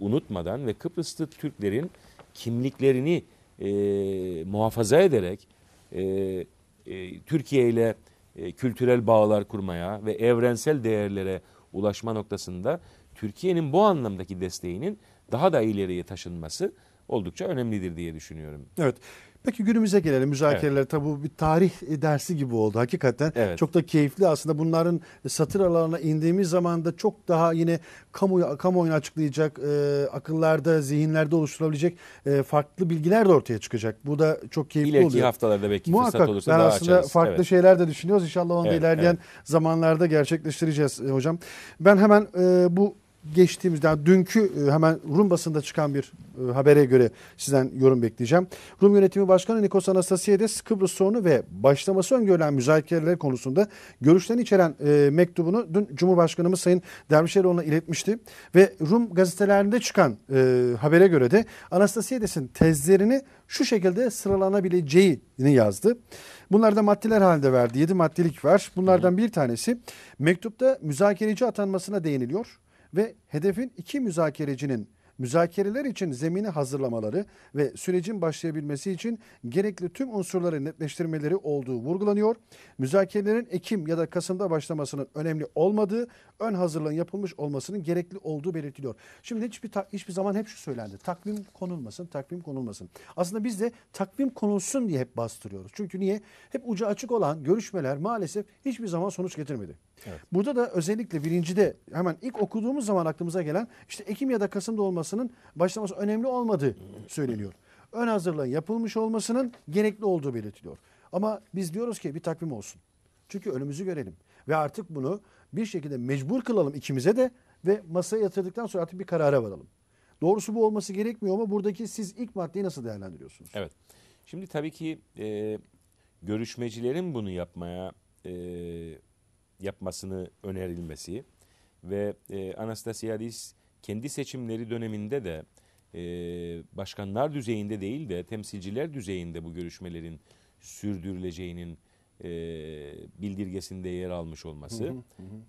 unutmadan ve Kıbrıslı Türklerin kimliklerini muhafaza ederek Türkiye ile kültürel bağlar kurmaya ve evrensel değerlere ulaşma noktasında Türkiye'nin bu anlamdaki desteğinin daha da ileriye taşınması oldukça önemlidir diye düşünüyorum. Evet. Peki günümüze gelelim müzakereler. Evet. Tabi bir tarih e, dersi gibi oldu hakikaten. Evet. Çok da keyifli aslında bunların satır alanına indiğimiz zaman da çok daha yine kamu kamuoyunu açıklayacak, e, akıllarda, zihinlerde oluşturabilecek e, farklı bilgiler de ortaya çıkacak. Bu da çok keyifli İleriki oluyor. haftalarda belki Muhakkak, fırsat olursa daha aslında farklı evet. şeyler de düşünüyoruz. İnşallah onu evet, da ilerleyen evet. zamanlarda gerçekleştireceğiz hocam. Ben hemen e, bu geçtiğimiz yani dünkü e, hemen Rum basında çıkan bir e, habere göre sizden yorum bekleyeceğim. Rum Yönetimi Başkanı Nikos Anastasiades Kıbrıs sorunu ve başlaması öngörülen müzakereler konusunda görüşlerini içeren e, mektubunu dün Cumhurbaşkanımız Sayın Dervişeroğlu'na iletmişti ve Rum gazetelerinde çıkan habere göre de Anastasiades'in tezlerini şu şekilde sıralanabileceğini yazdı. Bunlarda maddeler halinde verdi. 7 maddelik var. Bunlardan bir tanesi mektupta müzakereci atanmasına değiniliyor ve hedefin iki müzakerecinin müzakereler için zemini hazırlamaları ve sürecin başlayabilmesi için gerekli tüm unsurları netleştirmeleri olduğu vurgulanıyor. Müzakerelerin Ekim ya da Kasım'da başlamasının önemli olmadığı, ön hazırlığın yapılmış olmasının gerekli olduğu belirtiliyor. Şimdi hiçbir hiçbir zaman hep şu söylendi. Takvim konulmasın, takvim konulmasın. Aslında biz de takvim konulsun diye hep bastırıyoruz. Çünkü niye? Hep ucu açık olan görüşmeler maalesef hiçbir zaman sonuç getirmedi. Evet. Burada da özellikle birincide hemen ilk okuduğumuz zaman aklımıza gelen işte Ekim ya da Kasım'da olmasının başlaması önemli olmadığı söyleniyor. Ön hazırlığın yapılmış olmasının gerekli olduğu belirtiliyor. Ama biz diyoruz ki bir takvim olsun. Çünkü önümüzü görelim. Ve artık bunu bir şekilde mecbur kılalım ikimize de ve masaya yatırdıktan sonra artık bir karara varalım. Doğrusu bu olması gerekmiyor ama buradaki siz ilk maddeyi nasıl değerlendiriyorsunuz? Evet. Şimdi tabii ki e, görüşmecilerin bunu yapmaya e, yapmasını önerilmesi ve e, Anastasiadis kendi seçimleri döneminde de e, başkanlar düzeyinde değil de temsilciler düzeyinde bu görüşmelerin sürdürüleceğinin e, bildirgesinde yer almış olması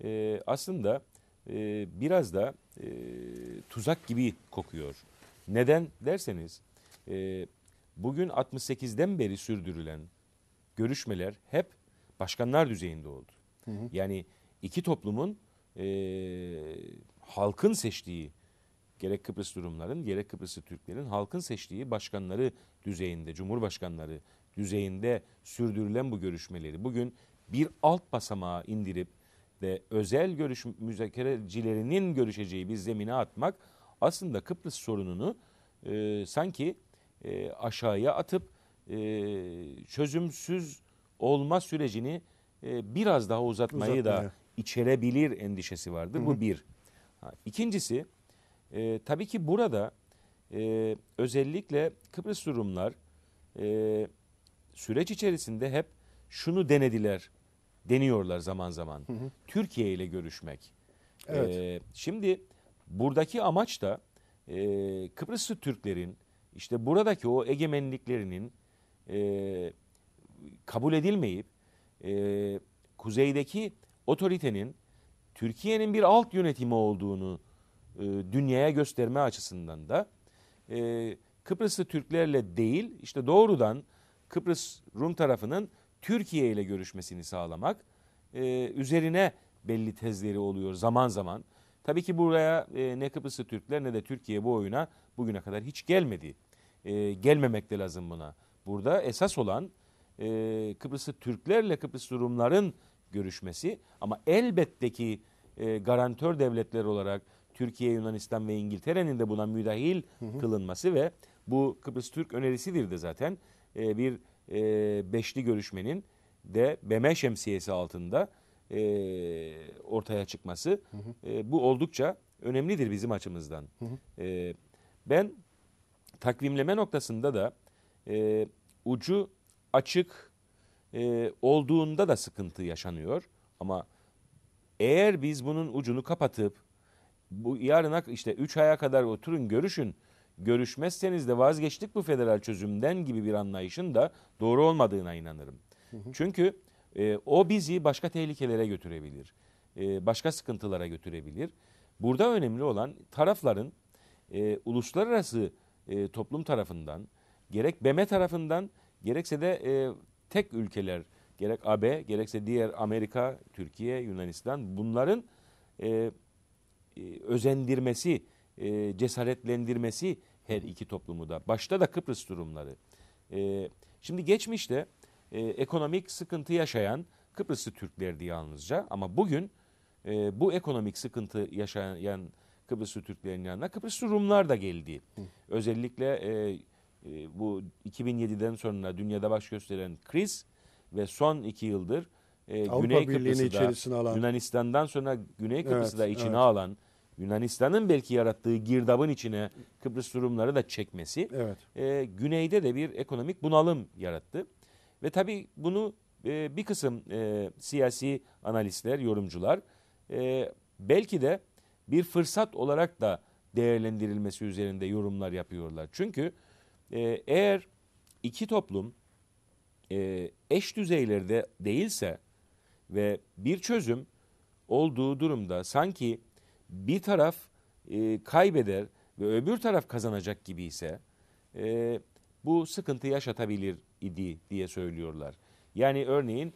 E, aslında e, biraz da e, tuzak gibi kokuyor. Neden derseniz e, bugün 68'den beri sürdürülen görüşmeler hep başkanlar düzeyinde oldu. Hı hı. Yani iki toplumun e, halkın seçtiği gerek Kıbrıs durumların gerek Kıbrıs Türklerin halkın seçtiği başkanları düzeyinde, cumhurbaşkanları düzeyinde sürdürülen bu görüşmeleri bugün bir alt basamağa indirip de özel görüş müzakerecilerinin görüşeceği bir zemine atmak aslında Kıbrıs sorununu e, sanki e, aşağıya atıp e, çözümsüz olma sürecini ee, biraz daha uzatmayı Uzatmaya. da içerebilir endişesi vardır. Hı hı. Bu bir. Ha, ikincisi e, tabii ki burada e, özellikle Kıbrıs durumlar e, süreç içerisinde hep şunu denediler, deniyorlar zaman zaman. Hı hı. Türkiye ile görüşmek. E, evet. E, şimdi buradaki amaç da e, Kıbrıslı Türklerin işte buradaki o egemenliklerinin e, kabul edilmeyip e, kuzeydeki otoritenin Türkiye'nin bir alt yönetimi olduğunu e, dünyaya gösterme açısından da e, Kıbrıslı Türklerle değil işte doğrudan Kıbrıs Rum tarafının Türkiye ile görüşmesini sağlamak e, üzerine belli tezleri oluyor zaman zaman. Tabii ki buraya e, ne Kıbrıslı Türkler ne de Türkiye bu oyuna bugüne kadar hiç gelmedi. E, gelmemek de lazım buna. Burada esas olan e, Kıbrıs'ı Türklerle Kıbrıs Rumların görüşmesi ama elbette ki e, garantör devletler olarak Türkiye, Yunanistan ve İngiltere'nin de buna müdahil hı hı. kılınması ve bu Kıbrıs Türk önerisidir de zaten e, bir e, beşli görüşmenin de BM şemsiyesi altında e, ortaya çıkması hı hı. E, bu oldukça önemlidir bizim açımızdan. Hı hı. E, ben takvimleme noktasında da e, ucu açık e, olduğunda da sıkıntı yaşanıyor. Ama eğer biz bunun ucunu kapatıp bu yarına işte 3 aya kadar oturun görüşün görüşmezseniz de vazgeçtik bu federal çözümden gibi bir anlayışın da doğru olmadığına inanırım. Çünkü e, o bizi başka tehlikelere götürebilir. E, başka sıkıntılara götürebilir. Burada önemli olan tarafların e, uluslararası e, toplum tarafından gerek BM tarafından Gerekse de e, tek ülkeler gerek AB gerekse diğer Amerika, Türkiye, Yunanistan bunların e, e, özendirmesi, e, cesaretlendirmesi her iki toplumu da. Başta da Kıbrıs durumları. E, şimdi geçmişte e, ekonomik sıkıntı yaşayan Kıbrıslı Türklerdi yalnızca ama bugün e, bu ekonomik sıkıntı yaşayan Kıbrıslı Türklerin yanına Kıbrıslı Rumlar da geldi. Özellikle e, ee, bu 2007'den sonra dünyada baş gösteren kriz ve son iki yıldır e, Güney Kıbrıs'ı da alan. Yunanistan'dan sonra Güney Kıbrıs'ı evet, da içine evet. alan Yunanistan'ın belki yarattığı girdabın içine Kıbrıs durumları da çekmesi evet. e, güneyde de bir ekonomik bunalım yarattı. Ve tabii bunu e, bir kısım e, siyasi analistler, yorumcular e, belki de bir fırsat olarak da değerlendirilmesi üzerinde yorumlar yapıyorlar. Çünkü ee, eğer iki toplum e, eş düzeylerde değilse ve bir çözüm olduğu durumda sanki bir taraf e, kaybeder ve öbür taraf kazanacak gibi ise e, bu sıkıntı yaşatabilir idi diye söylüyorlar. Yani örneğin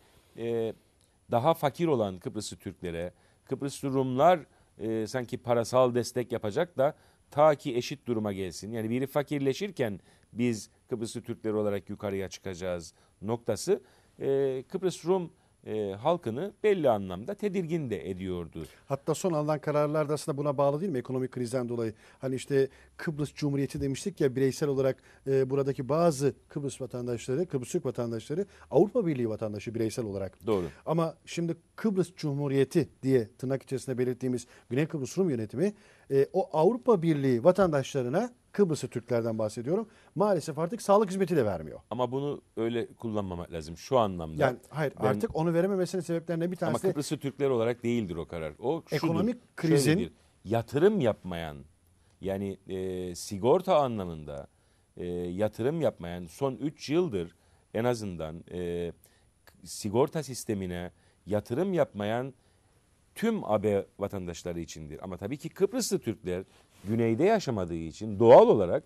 daha fakir olan Kıbrıslı Türklere Kıbrıslı Rumlar e, sanki parasal destek yapacak da ta ki eşit duruma gelsin. Yani biri fakirleşirken biz Kıbrıslı Türkleri olarak yukarıya çıkacağız noktası e, Kıbrıs Rum e, halkını belli anlamda tedirgin de ediyordu. Hatta son alınan kararlar da aslında buna bağlı değil mi ekonomik krizden dolayı? Hani işte Kıbrıs Cumhuriyeti demiştik ya bireysel olarak e, buradaki bazı Kıbrıs vatandaşları, Kıbrıs Türk vatandaşları Avrupa Birliği vatandaşı bireysel olarak. Doğru. Ama şimdi Kıbrıs Cumhuriyeti diye tırnak içerisinde belirttiğimiz Güney Kıbrıs Rum yönetimi e, o Avrupa Birliği vatandaşlarına Kıbrıs'ı Türklerden bahsediyorum. Maalesef artık sağlık hizmeti de vermiyor. Ama bunu öyle kullanmamak lazım şu anlamda. Yani hayır ben, artık onu verememesinin sebeplerinden bir tanesi. Ama Kıbrıs'ı Türkler olarak değildir o karar. O şudur, ekonomik krizin yatırım yapmayan yani e, sigorta anlamında e, yatırım yapmayan son 3 yıldır en azından e, sigorta sistemine yatırım yapmayan tüm AB vatandaşları içindir. Ama tabii ki Kıbrıslı Türkler güneyde yaşamadığı için doğal olarak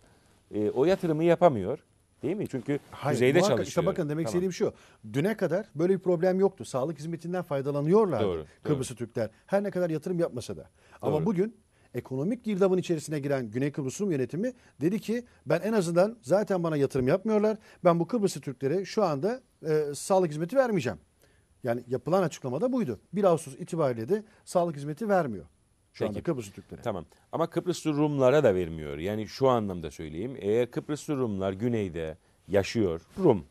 e, o yatırımı yapamıyor. Değil mi? Çünkü Hayır, kuzeyde çalışıyor. İşte bakın demek tamam. istediğim şu. Düne kadar böyle bir problem yoktu. Sağlık hizmetinden faydalanıyorlar Kıbrıslı doğru. Türkler. Her ne kadar yatırım yapmasa da. Doğru. Ama bugün ekonomik girdabın içerisine giren Güney Kıbrıs'ın yönetimi dedi ki ben en azından zaten bana yatırım yapmıyorlar. Ben bu Kıbrıs Türklere şu anda e, sağlık hizmeti vermeyeceğim. Yani yapılan açıklamada buydu. 1 Ağustos itibariyle de sağlık hizmeti vermiyor. Şu Peki. anda Kıbrıs Türkleri. Tamam ama Kıbrıs Rumlara da vermiyor. Yani şu anlamda söyleyeyim. Eğer Kıbrıs Rumlar güneyde yaşıyor Rum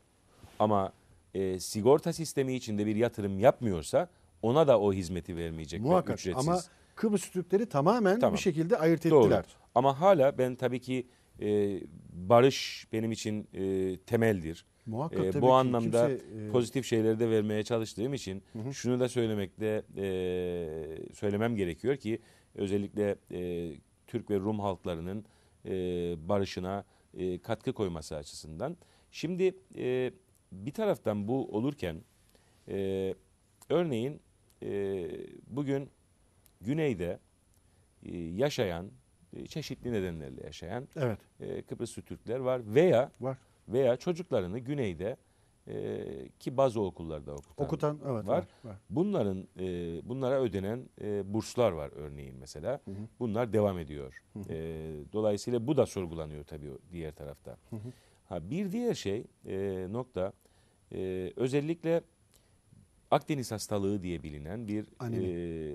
ama e, sigorta sistemi içinde bir yatırım yapmıyorsa ona da o hizmeti vermeyecek. Muhakkak ücretsiz. ama Kıbrıs Türkleri tamamen tamam. bir şekilde ayırt ettiler. Doğru. Ama hala ben tabii ki e, barış benim için e, temeldir. Muhakkak, e, bu anlamda kimse, e, pozitif şeyleri de vermeye çalıştığım için hı. şunu da söylemekte e, söylemem gerekiyor ki özellikle e, Türk ve Rum halklarının e, barışına e, katkı koyması açısından. Şimdi e, bir taraftan bu olurken e, örneğin e, bugün güneyde e, yaşayan e, çeşitli nedenlerle yaşayan evet. e, Kıbrıslı Türkler var veya var veya çocuklarını güneyde e, ki bazı okullarda okutan, okutan evet, var. var. Bunların e, bunlara ödenen e, burslar var örneğin mesela. Hı hı. Bunlar devam ediyor. Hı hı. E, dolayısıyla bu da sorgulanıyor tabii diğer tarafta. Hı hı. Ha bir diğer şey e, nokta e, özellikle Akdeniz hastalığı diye bilinen bir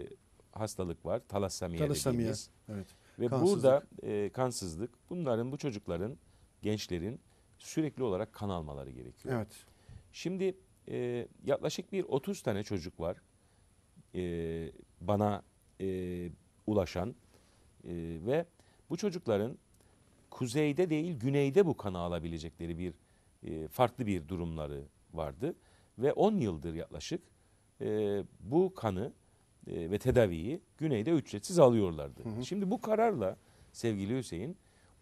e, hastalık var. Talassamiye, Talassamiye. dediğimiz. Evet. Ve kansızlık. burada e, kansızlık bunların bu çocukların gençlerin sürekli olarak kan almaları gerekiyor. Evet. Şimdi e, yaklaşık bir 30 tane çocuk var e, bana e, ulaşan e, ve bu çocukların kuzeyde değil güneyde bu kanı alabilecekleri bir e, farklı bir durumları vardı ve 10 yıldır yaklaşık e, bu kanı e, ve tedaviyi güneyde ücretsiz alıyorlardı. Hı hı. Şimdi bu kararla sevgili Hüseyin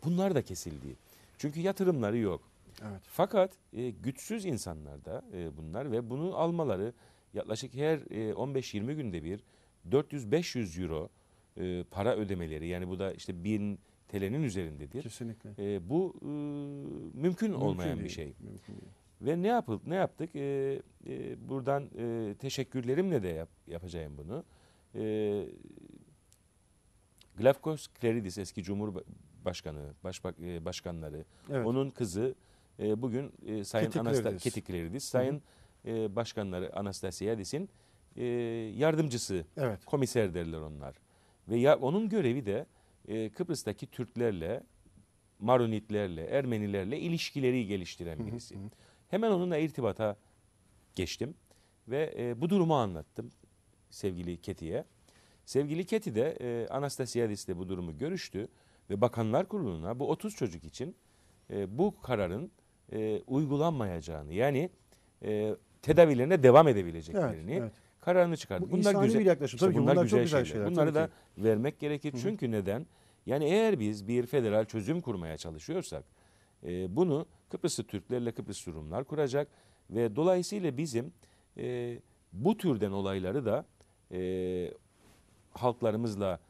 bunlar da kesildi. Çünkü yatırımları yok. Evet. Fakat e, güçsüz insanlar da e, bunlar ve bunu almaları yaklaşık her e, 15-20 günde bir 400-500 euro e, para ödemeleri yani bu da işte 1000 TL'nin üzerindedir. Kesinlikle. E, bu e, mümkün, mümkün olmayan değil, bir şey. Mümkün değil. Ve ne yapıldı? Ne yaptık? E, e, buradan e, teşekkürlerimle de yap, yapacağım bunu. E, Glafkos Kleridis eski Cumhurbaşkanı başkanı, başbak, e, başkanları, evet. onun kızı e, bugün e, Sayın Anastas Ketikleridis, Sayın e, başkanları Anastasiadis'in e, yardımcısı, evet. komiser derler onlar. Ve ya, onun görevi de e, Kıbrıs'taki Türklerle, Maronitlerle, Ermenilerle ilişkileri geliştiren birisi. Hı hı. Hemen onunla irtibata geçtim ve e, bu durumu anlattım sevgili Keti'ye. Sevgili Keti de e, Anastasiadis bu durumu görüştü ve Bakanlar Kurulu'na bu 30 çocuk için e, bu kararın e, uygulanmayacağını yani e, tedavilerine devam edebileceklerini evet, evet. kararını çıkardı. Bu bunlar güzel bir yaklaşım. İşte Tabii bunlar, bunlar güzel, çok güzel şeyler. Bunları da ki. vermek gerekir. Hı. Çünkü neden? Yani eğer biz bir federal çözüm kurmaya çalışıyorsak e, bunu Kıbrıslı Türklerle Kıbrıs Rumlar kuracak ve dolayısıyla bizim e, bu türden olayları da e, halklarımızla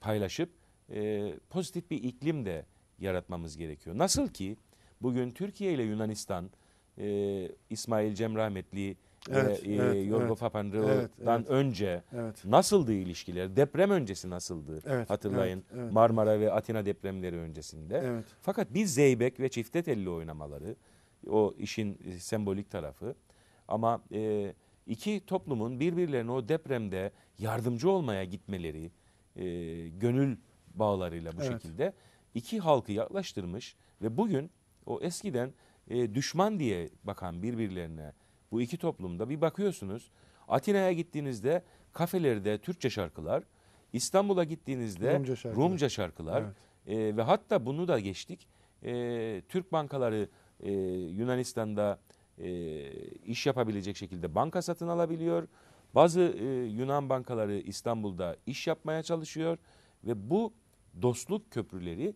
paylaşıp e, pozitif bir iklim de yaratmamız gerekiyor. Nasıl ki bugün Türkiye ile Yunanistan e, İsmail Cem Rahmetli evet, e, evet, Yorgo evet, Papandreou'dan evet, önce evet. nasıldı ilişkiler? Deprem öncesi nasıldı? Evet, Hatırlayın evet, evet. Marmara ve Atina depremleri öncesinde. Evet. Fakat bir zeybek ve çiftet elli oynamaları o işin e, sembolik tarafı ama e, iki toplumun birbirlerine o depremde yardımcı olmaya gitmeleri, e, gönül bağlarıyla bu evet. şekilde iki halkı yaklaştırmış ve bugün o eskiden e, düşman diye bakan birbirlerine bu iki toplumda bir bakıyorsunuz. Atina'ya gittiğinizde kafelerde Türkçe şarkılar, İstanbul'a gittiğinizde Rumca şarkılar, Rumca şarkılar evet. e, ve hatta bunu da geçtik. E, Türk bankaları e, Yunanistan'da e, iş yapabilecek şekilde banka satın alabiliyor. Bazı e, Yunan bankaları İstanbul'da iş yapmaya çalışıyor ve bu dostluk köprüleri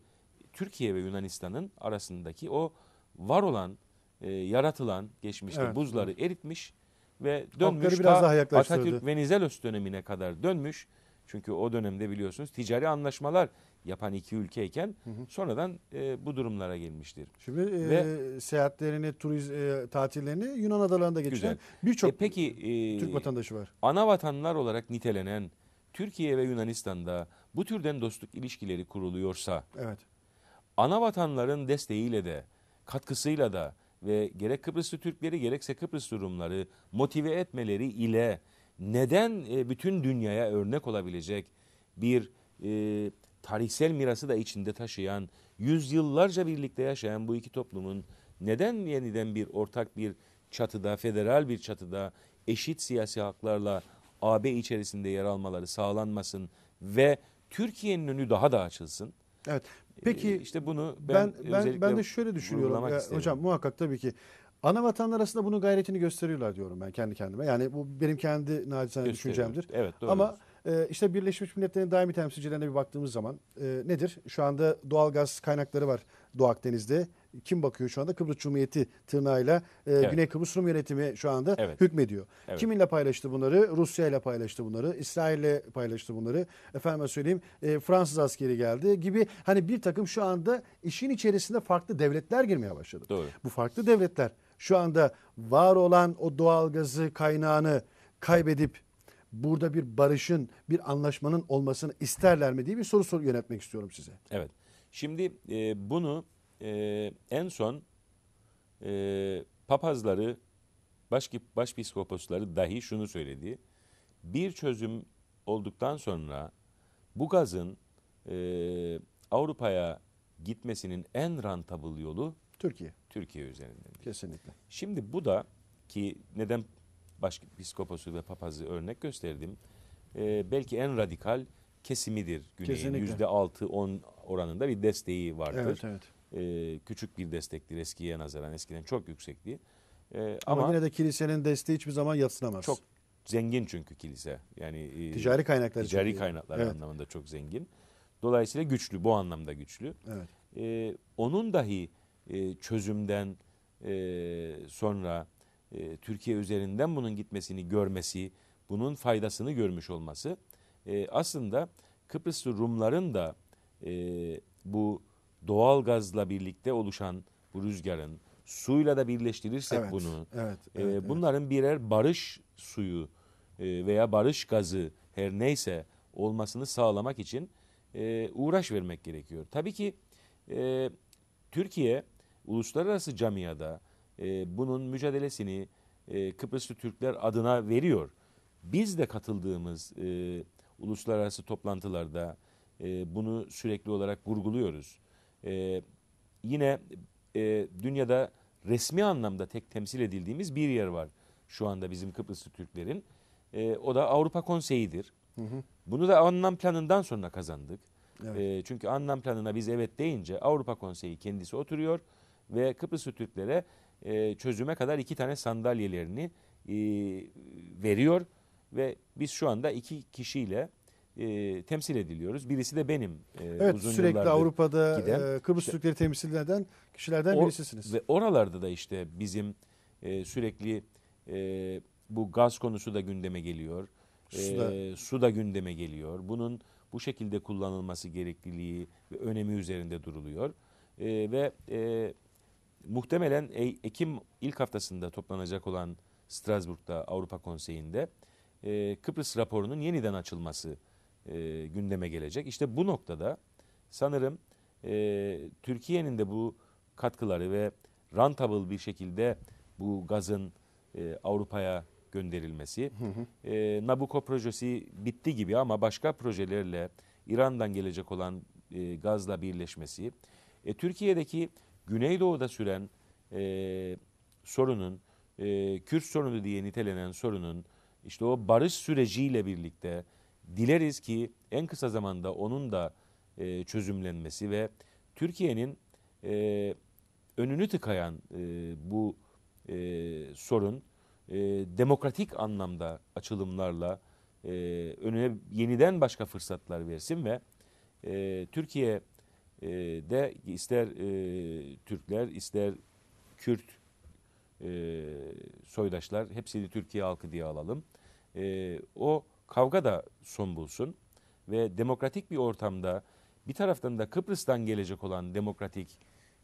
Türkiye ve Yunanistan'ın arasındaki o var olan, e, yaratılan geçmişte evet, buzları evet. eritmiş ve dönmüş biraz daha Atatürk Venizelos dönemine kadar dönmüş. Çünkü o dönemde biliyorsunuz ticari anlaşmalar yapan iki ülkeyken hı hı. sonradan e, bu durumlara gelmiştir. Şimdi e, Ve, seyahatlerini, turiz e, tatillerini Yunan adalarında geçiren birçok e, peki, e, Türk vatandaşı var. Ana vatanlar olarak nitelenen Türkiye ve Yunanistan'da bu türden dostluk ilişkileri kuruluyorsa evet. ana vatanların desteğiyle de katkısıyla da ve gerek Kıbrıslı Türkleri gerekse Kıbrıslı Rumları motive etmeleri ile neden e, bütün dünyaya örnek olabilecek bir e, tarihsel mirası da içinde taşıyan, yüzyıllarca birlikte yaşayan bu iki toplumun neden yeniden bir ortak bir çatıda, federal bir çatıda eşit siyasi haklarla AB içerisinde yer almaları sağlanmasın ve Türkiye'nin önü daha da açılsın. Evet. Peki ee, işte bunu ben ben ben, ben de şöyle düşünüyorum. hocam muhakkak tabii ki ana vatanlar arasında bunun gayretini gösteriyorlar diyorum ben kendi kendime. Yani bu benim kendi nacizane düşüncemdir. Evet doğru. Ama e, işte Birleşmiş Milletler'in daimi temsilcilerine bir baktığımız zaman e, nedir? Şu anda doğal gaz kaynakları var Doğu Akdeniz'de kim bakıyor şu anda? Kıbrıs Cumhuriyeti tırnağıyla e, evet. Güney Kıbrıs Rum yönetimi şu anda evet. hükmediyor. Evet. Kiminle paylaştı bunları? Rusya ile paylaştı bunları. İsrail ile paylaştı bunları. Efendime söyleyeyim e, Fransız askeri geldi gibi hani bir takım şu anda işin içerisinde farklı devletler girmeye başladı. Doğru. Bu farklı devletler şu anda var olan o doğalgazı kaynağını kaybedip burada bir barışın, bir anlaşmanın olmasını isterler mi diye bir soru soru yönetmek istiyorum size. Evet. Şimdi e, bunu e, en son e, papazları, baş, başpiskoposları dahi şunu söyledi. Bir çözüm olduktan sonra bu gazın e, Avrupa'ya gitmesinin en rentable yolu Türkiye. Türkiye üzerinden. Kesinlikle. Şimdi bu da ki neden başpiskoposu ve papazı örnek gösterdim. E, belki en radikal kesimidir. Güneyin yüzde altı on oranında bir desteği vardır. Evet, evet e, küçük bir destektir eskiye nazaran. Eskiden çok yüksekti. E, ama, ama yine de kilisenin desteği hiçbir zaman yatsınamaz. Çok zengin çünkü kilise. Yani e, ticari kaynaklar ticari kaynaklar evet. anlamında çok zengin. Dolayısıyla güçlü bu anlamda güçlü. Evet. E, onun dahi e, çözümden e, sonra e, Türkiye üzerinden bunun gitmesini görmesi, bunun faydasını görmüş olması e, aslında Kıbrıslı Rumların da e, bu doğal gazla birlikte oluşan bu rüzgarın suyla da birleştirirsek evet, bunu evet, e, evet. bunların birer barış suyu e, veya barış gazı her neyse olmasını sağlamak için e, uğraş vermek gerekiyor. Tabii ki e, Türkiye uluslararası camiada e, bunun mücadelesini e, Kıbrıslı Türkler adına veriyor. Biz de katıldığımız e, uluslararası toplantılarda e, bunu sürekli olarak vurguluyoruz e, yine e, dünyada resmi anlamda tek temsil edildiğimiz bir yer var şu anda bizim Kıbrıslı Türklerin. E, o da Avrupa Konseyi'dir. Hı hı. Bunu da anlam planından sonra kazandık. Evet. E, çünkü anlam planına biz evet deyince Avrupa Konseyi kendisi oturuyor ve Kıbrıslı Türklere e, çözüme kadar iki tane sandalyelerini e, veriyor ve biz şu anda iki kişiyle e, temsil ediliyoruz. Birisi de benim. E, evet uzun sürekli Avrupa'da e, giden, e, Kıbrıs işte, Türkleri temsil eden kişilerden or, birisisiniz. Ve oralarda da işte bizim e, sürekli e, bu gaz konusu da gündeme geliyor. Su e, da. su da gündeme geliyor. Bunun bu şekilde kullanılması gerekliliği ve önemi üzerinde duruluyor. E, ve e, muhtemelen e, Ekim ilk haftasında toplanacak olan Strasbourg'da Avrupa Konseyi'nde e, Kıbrıs raporunun yeniden açılması e, gündeme gelecek. İşte bu noktada sanırım e, Türkiye'nin de bu katkıları ve rentable bir şekilde bu gazın e, Avrupa'ya gönderilmesi. Hı hı. E, Nabucco projesi bitti gibi ama başka projelerle İran'dan gelecek olan e, gazla birleşmesi. E, Türkiye'deki Güneydoğu'da süren e, sorunun, e, Kürt sorunu diye nitelenen sorunun işte o barış süreciyle birlikte Dileriz ki en kısa zamanda onun da e, çözümlenmesi ve Türkiye'nin e, önünü tıkayan e, bu e, sorun e, demokratik anlamda açılımlarla e, önüne yeniden başka fırsatlar versin ve e, Türkiye e, de ister e, Türkler ister Kürt e, soydaşlar hepsini Türkiye halkı diye alalım. E, o kavga da son bulsun ve demokratik bir ortamda bir taraftan da Kıbrıs'tan gelecek olan demokratik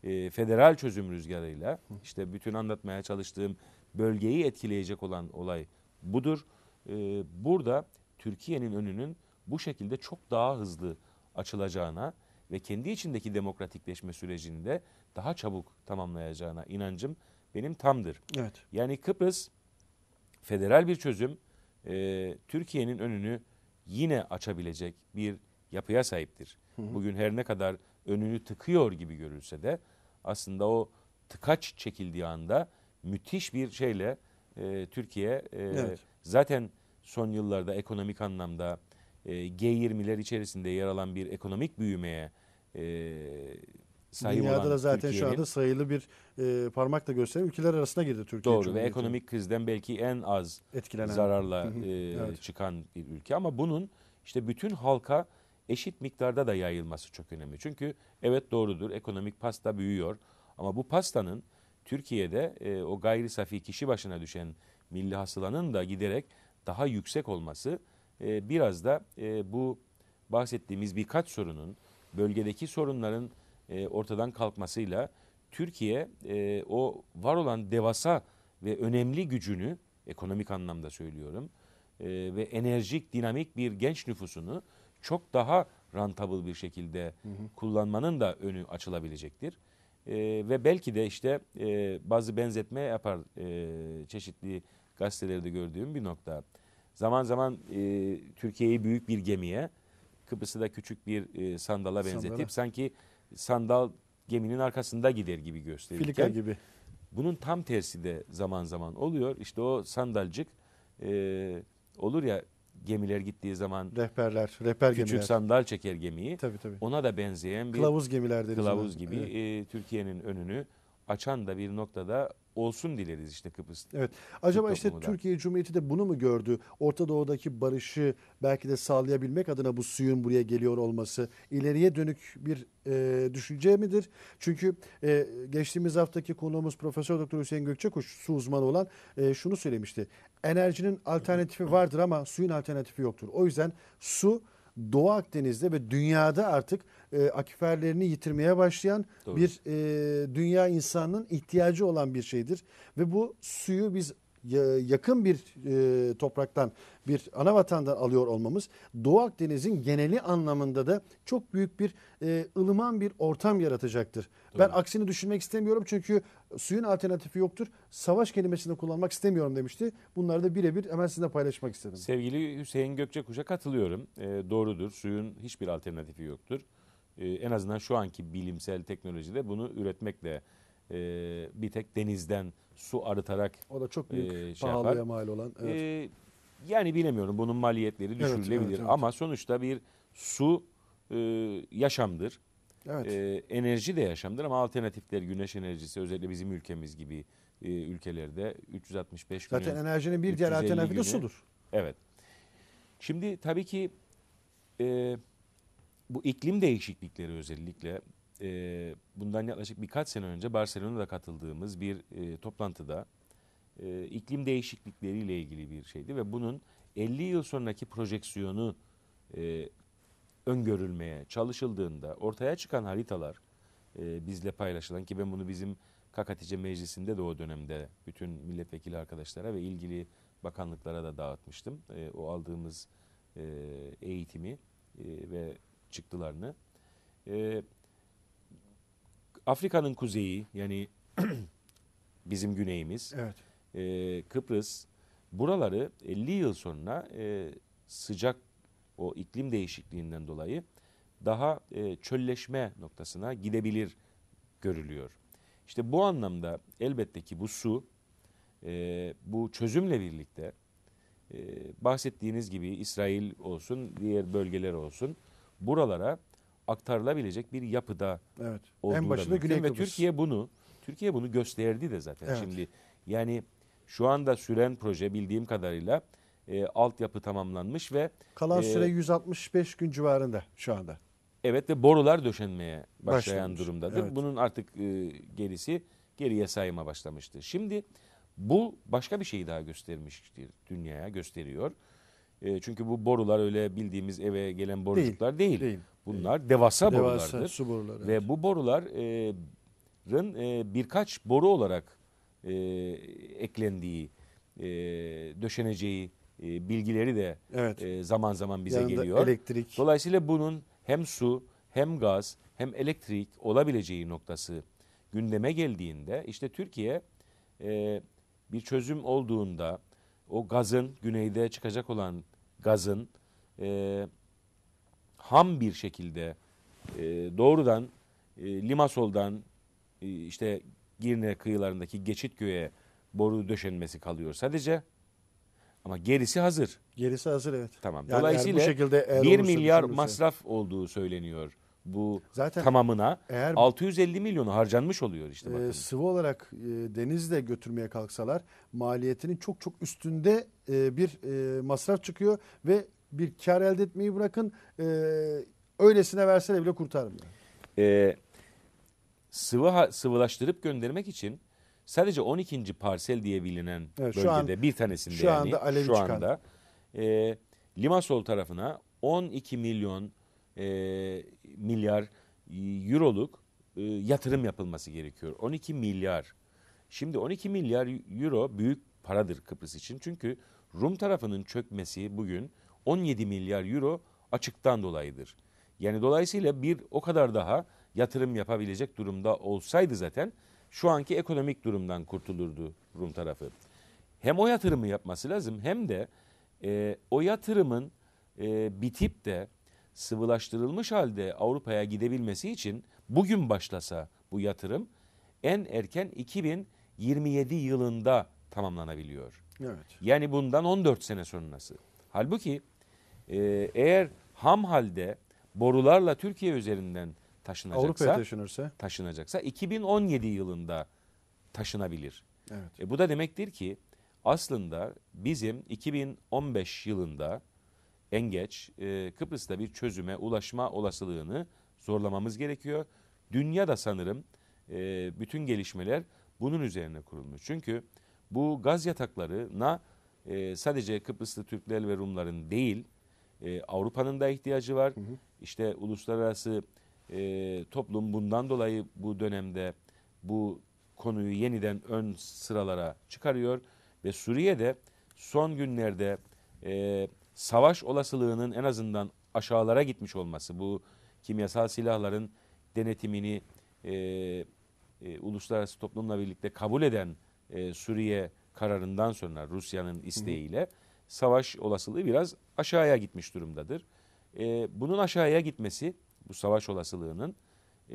e, federal çözüm rüzgarıyla işte bütün anlatmaya çalıştığım bölgeyi etkileyecek olan olay budur. E, burada Türkiye'nin önünün bu şekilde çok daha hızlı açılacağına ve kendi içindeki demokratikleşme sürecini de daha çabuk tamamlayacağına inancım benim tamdır. Evet. Yani Kıbrıs federal bir çözüm e, Türkiye'nin önünü yine açabilecek bir yapıya sahiptir. Bugün her ne kadar önünü tıkıyor gibi görülse de aslında o tıkaç çekildiği anda müthiş bir şeyle e, Türkiye e, evet. zaten son yıllarda ekonomik anlamda e, G20'ler içerisinde yer alan bir ekonomik büyümeye e, sahip Dünyada olan da zaten şu anda sayılı bir e, parmakla gösteren ülkeler arasına girdi Türkiye. Doğru ve ekonomik krizden belki en az etkilenen zararla e, evet. çıkan bir ülke ama bunun işte bütün halka eşit miktarda da yayılması çok önemli. Çünkü evet doğrudur ekonomik pasta büyüyor ama bu pastanın Türkiye'de e, o gayri safi kişi başına düşen milli hasılanın da giderek daha yüksek olması e, biraz da e, bu bahsettiğimiz birkaç sorunun bölgedeki sorunların e, ortadan kalkmasıyla Türkiye e, o var olan devasa ve önemli gücünü ekonomik anlamda söylüyorum e, ve enerjik dinamik bir genç nüfusunu çok daha rentable bir şekilde hı hı. kullanmanın da önü açılabilecektir. E, ve belki de işte e, bazı benzetme yapar e, çeşitli gazetelerde gördüğüm bir nokta. Zaman zaman e, Türkiye'yi büyük bir gemiye, Kıbrıs'ı da küçük bir e, sandala benzetip sandala. sanki sandal geminin arkasında gider gibi gösterirken. Filika gibi. Bunun tam tersi de zaman zaman oluyor. İşte o sandalcık e, olur ya gemiler gittiği zaman rehberler, rehber küçük gemiler. sandal çeker gemiyi. Tabii, tabii. Ona da benzeyen bir kılavuz gemiler deriz. Kılavuz gibi evet. e, Türkiye'nin önünü açan da bir noktada olsun dileriz işte Kıbrıs. Evet. Acaba işte Türkiye Cumhuriyeti de bunu mu gördü? Orta Doğu'daki barışı belki de sağlayabilmek adına bu suyun buraya geliyor olması ileriye dönük bir e, düşünce midir? Çünkü e, geçtiğimiz haftaki konuğumuz Profesör Doktor Hüseyin Gökçekuş su uzmanı olan e, şunu söylemişti. Enerjinin alternatifi vardır ama suyun alternatifi yoktur. O yüzden su Doğu Akdeniz'de ve dünyada artık e, akiferlerini yitirmeye başlayan Doğru. bir e, dünya insanının ihtiyacı olan bir şeydir. Ve bu suyu biz yakın bir e, topraktan bir ana vatandan alıyor olmamız Doğu Akdeniz'in geneli anlamında da çok büyük bir e, ılıman bir ortam yaratacaktır. Doğru. Ben aksini düşünmek istemiyorum çünkü Suyun alternatifi yoktur. Savaş kelimesini kullanmak istemiyorum demişti. Bunları da birebir hemen sizinle paylaşmak istedim. Sevgili Hüseyin Gökçe Gökçekuş'a katılıyorum. E, doğrudur. Suyun hiçbir alternatifi yoktur. E, en azından şu anki bilimsel teknolojide bunu üretmekle e, bir tek denizden su arıtarak o da çok büyük e, şey pahalıya yapar. mal olan. E, evet. E, yani bilemiyorum bunun maliyetleri düşürülebilir evet, evet, evet. ama sonuçta bir su e, yaşamdır. Evet. E, enerji de yaşamdır ama alternatifleri güneş enerjisi özellikle bizim ülkemiz gibi e, ülkelerde 365 gün. Zaten enerjinin bir diğer alternatifi de sudur. Evet. Şimdi tabii ki e, bu iklim değişiklikleri özellikle e, bundan yaklaşık birkaç sene önce Barcelona'da katıldığımız bir e, toplantıda e, iklim değişiklikleriyle ilgili bir şeydi ve bunun 50 yıl sonraki projeksiyonu e, öngörülmeye çalışıldığında ortaya çıkan haritalar e, bizle paylaşılan ki ben bunu bizim Kakatice Meclisi'nde de o dönemde bütün milletvekili arkadaşlara ve ilgili bakanlıklara da dağıtmıştım. E, o aldığımız e, eğitimi e, ve çıktılarını. E, Afrika'nın kuzeyi yani bizim güneyimiz, evet. e, Kıbrıs buraları 50 yıl sonra e, sıcak o iklim değişikliğinden dolayı daha e, çölleşme noktasına gidebilir görülüyor. İşte bu anlamda elbette ki bu su e, bu çözümle birlikte e, bahsettiğiniz gibi İsrail olsun diğer bölgeler olsun buralara aktarılabilecek bir yapıda evet. olduğu en başında Güney ve Türkiye bunu Türkiye bunu gösterdi de zaten evet. şimdi yani şu anda süren proje bildiğim kadarıyla e, altyapı tamamlanmış ve kalan e, süre 165 gün civarında şu anda. Evet ve borular döşenmeye başlayan Başlamış. durumdadır. Evet. Bunun artık e, gerisi geriye sayma başlamıştı. Şimdi bu başka bir şeyi daha göstermiştir dünyaya gösteriyor. E, çünkü bu borular öyle bildiğimiz eve gelen borucuklar değil. değil. değil. Bunlar değil. devasa, devasa borulardır. Su boruları, Ve bu boruların e, e, birkaç boru olarak e, eklendiği, e, döşeneceği e, bilgileri de evet. e, zaman zaman bize Yanında geliyor. elektrik. Dolayısıyla bunun hem su hem gaz hem elektrik olabileceği noktası gündeme geldiğinde işte Türkiye e, bir çözüm olduğunda o gazın güneyde çıkacak olan gazın e, ham bir şekilde e, doğrudan e, Limasol'dan e, işte Girne kıyılarındaki Geçitköy'e boru döşenmesi kalıyor sadece. Ama gerisi hazır. Gerisi hazır evet. Tamam. Yani Dolayısıyla yani bu şekilde 1 milyar masraf olduğu söyleniyor bu Zaten tamamına. Eğer 650 milyonu harcanmış oluyor işte ee, bakın. E, sıvı olarak e, denizle götürmeye kalksalar maliyetinin çok çok üstünde e, bir e, masraf çıkıyor ve bir kar elde etmeyi bırakın e, öylesine versene bile kurtarmıyor. E, sıvı sıvılaştırıp göndermek için Sadece 12. parsel diye bilinen evet, bölgede an, bir tanesinde şu yani anda Alevi şu çıkan. anda e, Limasol tarafına 12 milyon e, milyar euroluk e, yatırım yapılması gerekiyor. 12 milyar. Şimdi 12 milyar euro büyük paradır Kıbrıs için. Çünkü Rum tarafının çökmesi bugün 17 milyar euro açıktan dolayıdır. Yani dolayısıyla bir o kadar daha yatırım yapabilecek durumda olsaydı zaten şu anki ekonomik durumdan kurtulurdu Rum tarafı. Hem o yatırımı yapması lazım hem de e, o yatırımın e, bitip de sıvılaştırılmış halde Avrupa'ya gidebilmesi için bugün başlasa bu yatırım en erken 2027 yılında tamamlanabiliyor. Evet. Yani bundan 14 sene sonrası. Halbuki e, eğer ham halde borularla Türkiye üzerinden taşınacaksa Avrupa'ya taşınırsa taşınacaksa 2017 yılında taşınabilir. Evet. E, bu da demektir ki aslında bizim 2015 yılında en geç e, Kıbrıs'ta bir çözüme ulaşma olasılığını zorlamamız gerekiyor. Dünya da sanırım e, bütün gelişmeler bunun üzerine kurulmuş. Çünkü bu gaz yataklarına e, sadece Kıbrıslı Türkler ve Rumların değil e, Avrupa'nın da ihtiyacı var. Hı hı. İşte uluslararası e, toplum bundan dolayı bu dönemde bu konuyu yeniden ön sıralara çıkarıyor ve Suriye'de son günlerde e, savaş olasılığının en azından aşağılara gitmiş olması bu kimyasal silahların denetimini e, e, uluslararası toplumla birlikte kabul eden e, Suriye kararından sonra Rusya'nın isteğiyle savaş olasılığı biraz aşağıya gitmiş durumdadır. E, bunun aşağıya gitmesi bu savaş olasılığının e,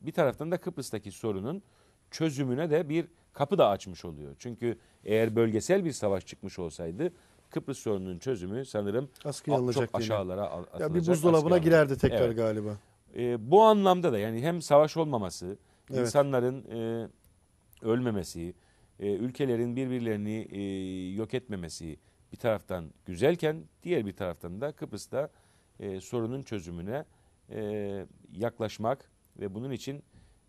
bir taraftan da Kıbrıs'taki sorunun çözümüne de bir kapı da açmış oluyor. Çünkü eğer bölgesel bir savaş çıkmış olsaydı Kıbrıs sorununun çözümü sanırım Askıya çok aşağılara atılacak. Ya bir buzdolabına Askıya girerdi tekrar evet. galiba. E, bu anlamda da yani hem savaş olmaması, evet. insanların e, ölmemesi, e, ülkelerin birbirlerini e, yok etmemesi bir taraftan güzelken diğer bir taraftan da Kıbrıs'ta e, sorunun çözümüne e, yaklaşmak ve bunun için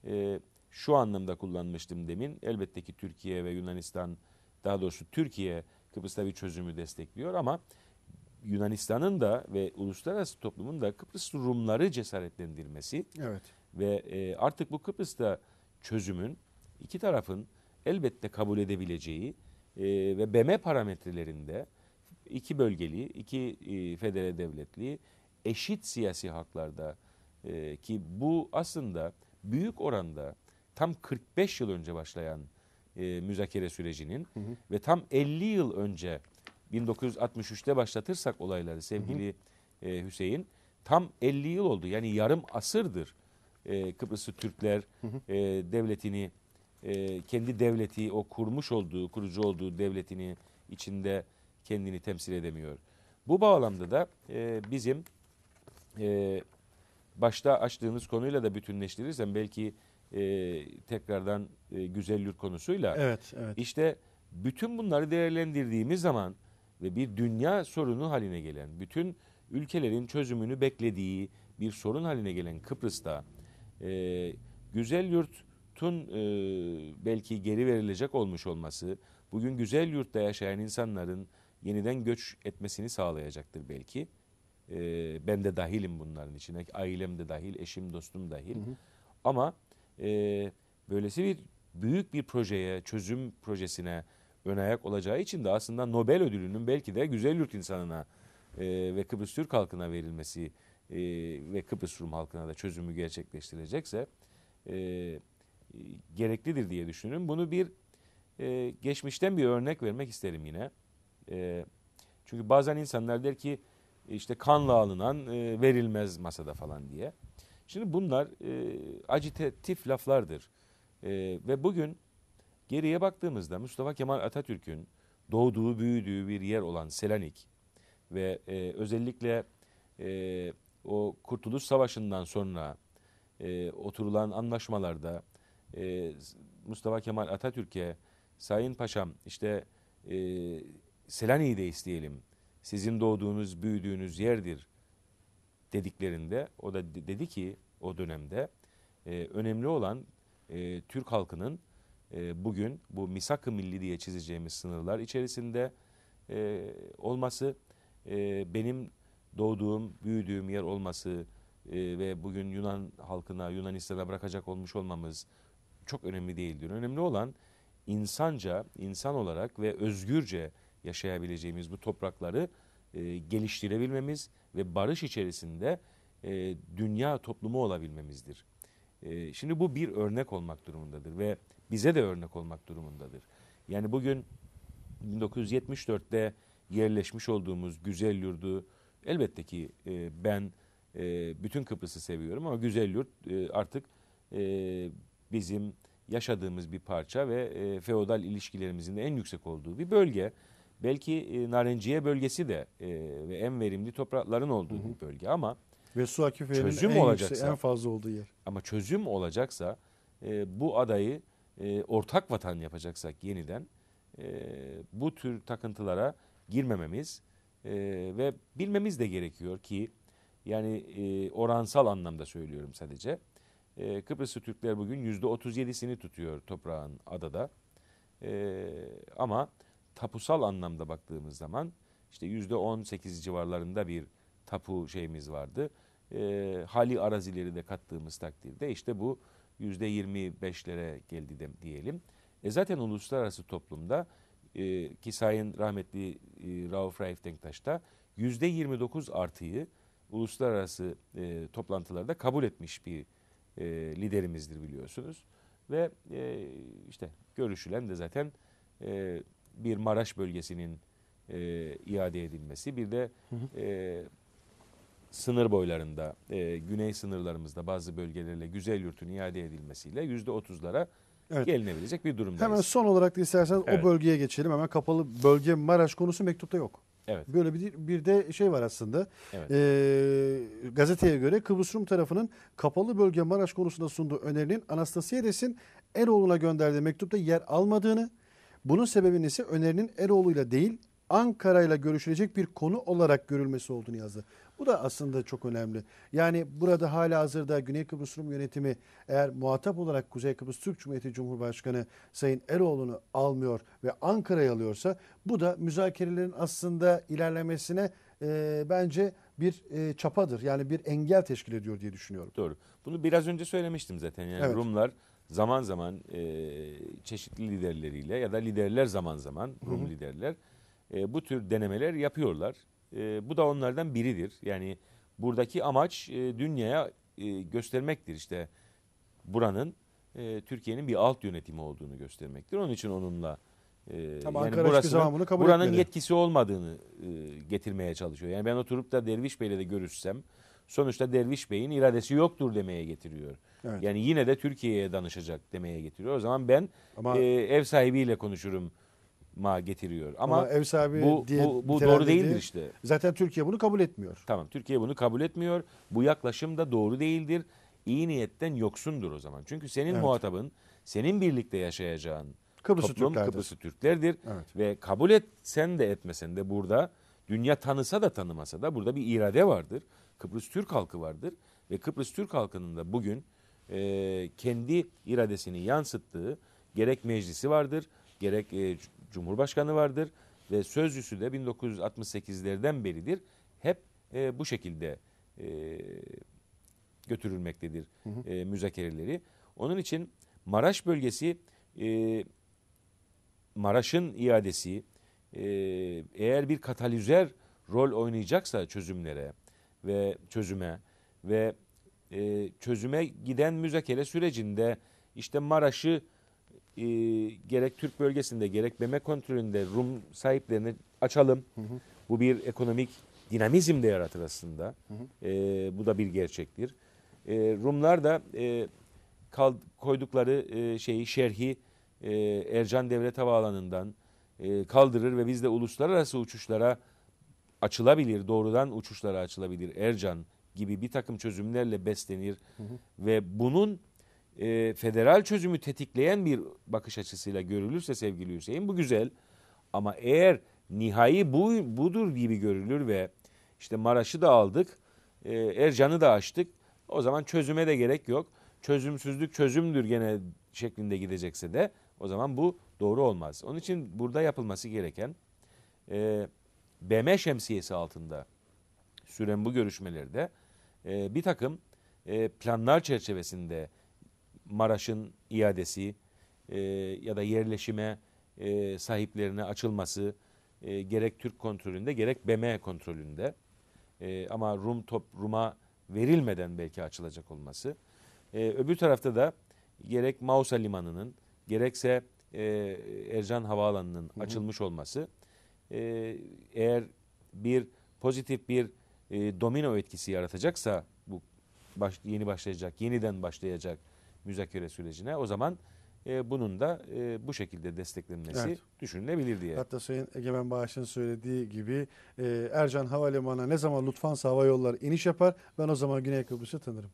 e, şu anlamda kullanmıştım demin. Elbette ki Türkiye ve Yunanistan daha doğrusu Türkiye Kıbrıs'ta bir çözümü destekliyor ama Yunanistan'ın da ve uluslararası toplumun da Kıbrıs Rumları cesaretlendirmesi evet. ve e, artık bu Kıbrıs'ta çözümün iki tarafın elbette kabul edebileceği e, ve BM parametrelerinde iki bölgeli, iki e, federal devletli, eşit siyasi haklarda e, ki bu aslında büyük oranda tam 45 yıl önce başlayan e, müzakere sürecinin hı hı. ve tam 50 yıl önce 1963'te başlatırsak olayları sevgili hı hı. E, Hüseyin tam 50 yıl oldu. Yani yarım asırdır e, Kıbrıs'ı Türkler hı hı. E, devletini e, kendi devleti o kurmuş olduğu kurucu olduğu devletini içinde kendini temsil edemiyor. Bu bağlamda da e, bizim e, başta açtığımız konuyla da bütünleştirirsem belki e, tekrardan e, güzellür konusuyla. Evet, evet. İşte bütün bunları değerlendirdiğimiz zaman ve bir dünya sorunu haline gelen, bütün ülkelerin çözümünü beklediği bir sorun haline gelen Kıbrıs'ta e, güzel yurtun e, belki geri verilecek olmuş olması, bugün güzel yurtta yaşayan insanların yeniden göç etmesini sağlayacaktır belki. E, ben de dahilim bunların içine. Ailem de dahil, eşim, dostum dahil. Hı hı. Ama e, böylesi bir büyük bir projeye, çözüm projesine ön ayak olacağı için de aslında Nobel ödülünün belki de güzel yurt insanına e, ve Kıbrıs Türk halkına verilmesi e, ve Kıbrıs Rum halkına da çözümü gerçekleştirecekse e, gereklidir diye düşünüyorum. Bunu bir e, geçmişten bir örnek vermek isterim yine. E, çünkü bazen insanlar der ki işte kanla alınan e, verilmez masada falan diye. Şimdi bunlar e, acitatif laflardır. E, ve bugün geriye baktığımızda Mustafa Kemal Atatürk'ün doğduğu, büyüdüğü bir yer olan Selanik ve e, özellikle e, o Kurtuluş Savaşı'ndan sonra e, oturulan anlaşmalarda e, Mustafa Kemal Atatürk'e Sayın Paşam işte e, Selanik'i de isteyelim.'' sizin doğduğunuz, büyüdüğünüz yerdir dediklerinde o da dedi ki o dönemde e, önemli olan e, Türk halkının e, bugün bu misak-ı milli diye çizeceğimiz sınırlar içerisinde e, olması e, benim doğduğum, büyüdüğüm yer olması e, ve bugün Yunan halkına, Yunanistan'a bırakacak olmuş olmamız çok önemli değildir. Önemli olan insanca, insan olarak ve özgürce yaşayabileceğimiz bu toprakları e, geliştirebilmemiz ve barış içerisinde e, dünya toplumu olabilmemizdir. E, şimdi bu bir örnek olmak durumundadır ve bize de örnek olmak durumundadır. Yani bugün 1974'te yerleşmiş olduğumuz güzel yurdu elbette ki e, ben e, bütün Kıbrıs'ı seviyorum ama güzel yurt e, artık e, bizim yaşadığımız bir parça ve e, feodal ilişkilerimizin de en yüksek olduğu bir bölge. Belki e, Narenciye bölgesi de e, ve en verimli toprakların olduğu hı hı. bir bölge ama ve su aküfeğinin çözüm en, olacaksa, yüksek, en fazla olduğu yer. Ama çözüm olacaksa e, bu adayı e, ortak vatan yapacaksak yeniden e, bu tür takıntılara girmememiz e, ve bilmemiz de gerekiyor ki yani e, oransal anlamda söylüyorum sadece. E, Kıbrıslı Türkler bugün yüzde %37'sini tutuyor toprağın adada. E, ama tapusal anlamda baktığımız zaman işte yüzde 18 civarlarında bir tapu şeyimiz vardı. E, hali arazileri de kattığımız takdirde işte bu yüzde 25'lere geldi de, diyelim. E zaten uluslararası toplumda e, ki Sayın rahmetli e, Rauf Raif Denktaş da yüzde 29 artıyı uluslararası e, toplantılarda kabul etmiş bir e, liderimizdir biliyorsunuz. Ve e, işte görüşülen de zaten e, bir Maraş bölgesinin e, iade edilmesi bir de e, sınır boylarında e, güney sınırlarımızda bazı bölgelerle güzel yurtun iade edilmesiyle yüzde otuzlara Evet. gelinebilecek bir durumdayız. Hemen son olarak da isterseniz Evet. o bölgeye geçelim. Hemen kapalı bölge Maraş konusu mektupta yok. Evet. Böyle bir bir de şey var aslında. Evet. Ee, gazeteye göre Kıbrıs Rum tarafının kapalı bölge Maraş konusunda sunduğu önerinin Anastasiyeres'in Eroğlu'na gönderdiği mektupta yer almadığını bunun sebebi ise önerinin ile değil Ankara ile görüşülecek bir konu olarak görülmesi olduğunu yazdı. Bu da aslında çok önemli. Yani burada hala hazırda Güney Kıbrıs Rum yönetimi eğer muhatap olarak Kuzey Kıbrıs Türk Cumhuriyeti Cumhurbaşkanı Sayın Eroğlu'nu almıyor ve Ankara'yı alıyorsa bu da müzakerelerin aslında ilerlemesine e, bence bir e, çapadır. Yani bir engel teşkil ediyor diye düşünüyorum. Doğru. Bunu biraz önce söylemiştim zaten. Yani evet. Rumlar zaman zaman e, çeşitli liderleriyle ya da liderler zaman zaman Rum liderler e, bu tür denemeler yapıyorlar. E, bu da onlardan biridir. Yani buradaki amaç e, dünyaya e, göstermektir işte buranın e, Türkiye'nin bir alt yönetimi olduğunu göstermektir. Onun için onunla e, yani burası, buranın etmedi. yetkisi olmadığını e, getirmeye çalışıyor. Yani ben oturup da Derviş Bey'le de görüşsem sonuçta Derviş Bey'in iradesi yoktur demeye getiriyor. Evet. Yani yine de Türkiye'ye danışacak demeye getiriyor. O zaman ben Ama, e, ev sahibiyle konuşurum ma getiriyor. Ama, ama ev sahibi bu, diye bu, bu doğru değildir işte. Zaten Türkiye bunu kabul etmiyor. Tamam Türkiye bunu kabul etmiyor. Bu yaklaşım da doğru değildir. İyi niyetten yoksundur o zaman. Çünkü senin evet. muhatabın, senin birlikte yaşayacağın Kıbrıs toplum Türklerdir. Kıbrıs'ı Türklerdir. Evet. Ve kabul etsen de etmesen de burada dünya tanısa da tanımasa da burada bir irade vardır. Kıbrıs Türk halkı vardır ve Kıbrıs Türk halkının da bugün e, kendi iradesini yansıttığı gerek meclisi vardır, gerek e, cumhurbaşkanı vardır ve sözcüsü de 1968'lerden beridir hep e, bu şekilde e, götürülmektedir hı hı. E, müzakereleri. Onun için Maraş bölgesi e, Maraş'ın iadesi e, eğer bir katalizör rol oynayacaksa çözümlere, ve çözüme ve e, çözüme giden müzakere sürecinde işte Maraş'ı e, gerek Türk bölgesinde gerek BM kontrolünde Rum sahiplerini açalım. Hı hı. Bu bir ekonomik dinamizm de yaratır aslında. Hı hı. E, bu da bir gerçektir. E, Rumlar da e, kal, koydukları e, şeyi şerhi e, Ercan Devlet Havaalanı'ndan e, kaldırır ve biz de uluslararası uçuşlara açılabilir, doğrudan uçuşlara açılabilir Ercan gibi bir takım çözümlerle beslenir hı hı. ve bunun e, federal çözümü tetikleyen bir bakış açısıyla görülürse sevgili Hüseyin bu güzel ama eğer nihai bu budur gibi görülür ve işte Maraş'ı da aldık, e, Ercan'ı da açtık. O zaman çözüme de gerek yok. Çözümsüzlük çözümdür gene şeklinde gidecekse de o zaman bu doğru olmaz. Onun için burada yapılması gereken e, BM şemsiyesi altında süren bu görüşmelerde e, bir takım e, planlar çerçevesinde Maraş'ın iadesi e, ya da yerleşime e, sahiplerine açılması e, gerek Türk kontrolünde gerek BM kontrolünde e, ama Rum top Rum'a verilmeden belki açılacak olması. E, öbür tarafta da gerek Mausa Limanı'nın gerekse e, Ercan Havaalanı'nın açılmış olması ee, eğer bir pozitif bir e, domino etkisi yaratacaksa bu baş, yeni başlayacak, yeniden başlayacak müzakere sürecine o zaman e, bunun da e, bu şekilde desteklenmesi evet. düşünülebilir diye. Hatta Sayın Egemen Bağış'ın söylediği gibi e, Ercan Havalimanı'na ne zaman Lufthansa Hava Yolları iniş yapar ben o zaman Güney Kıbrıs'ı tanırım.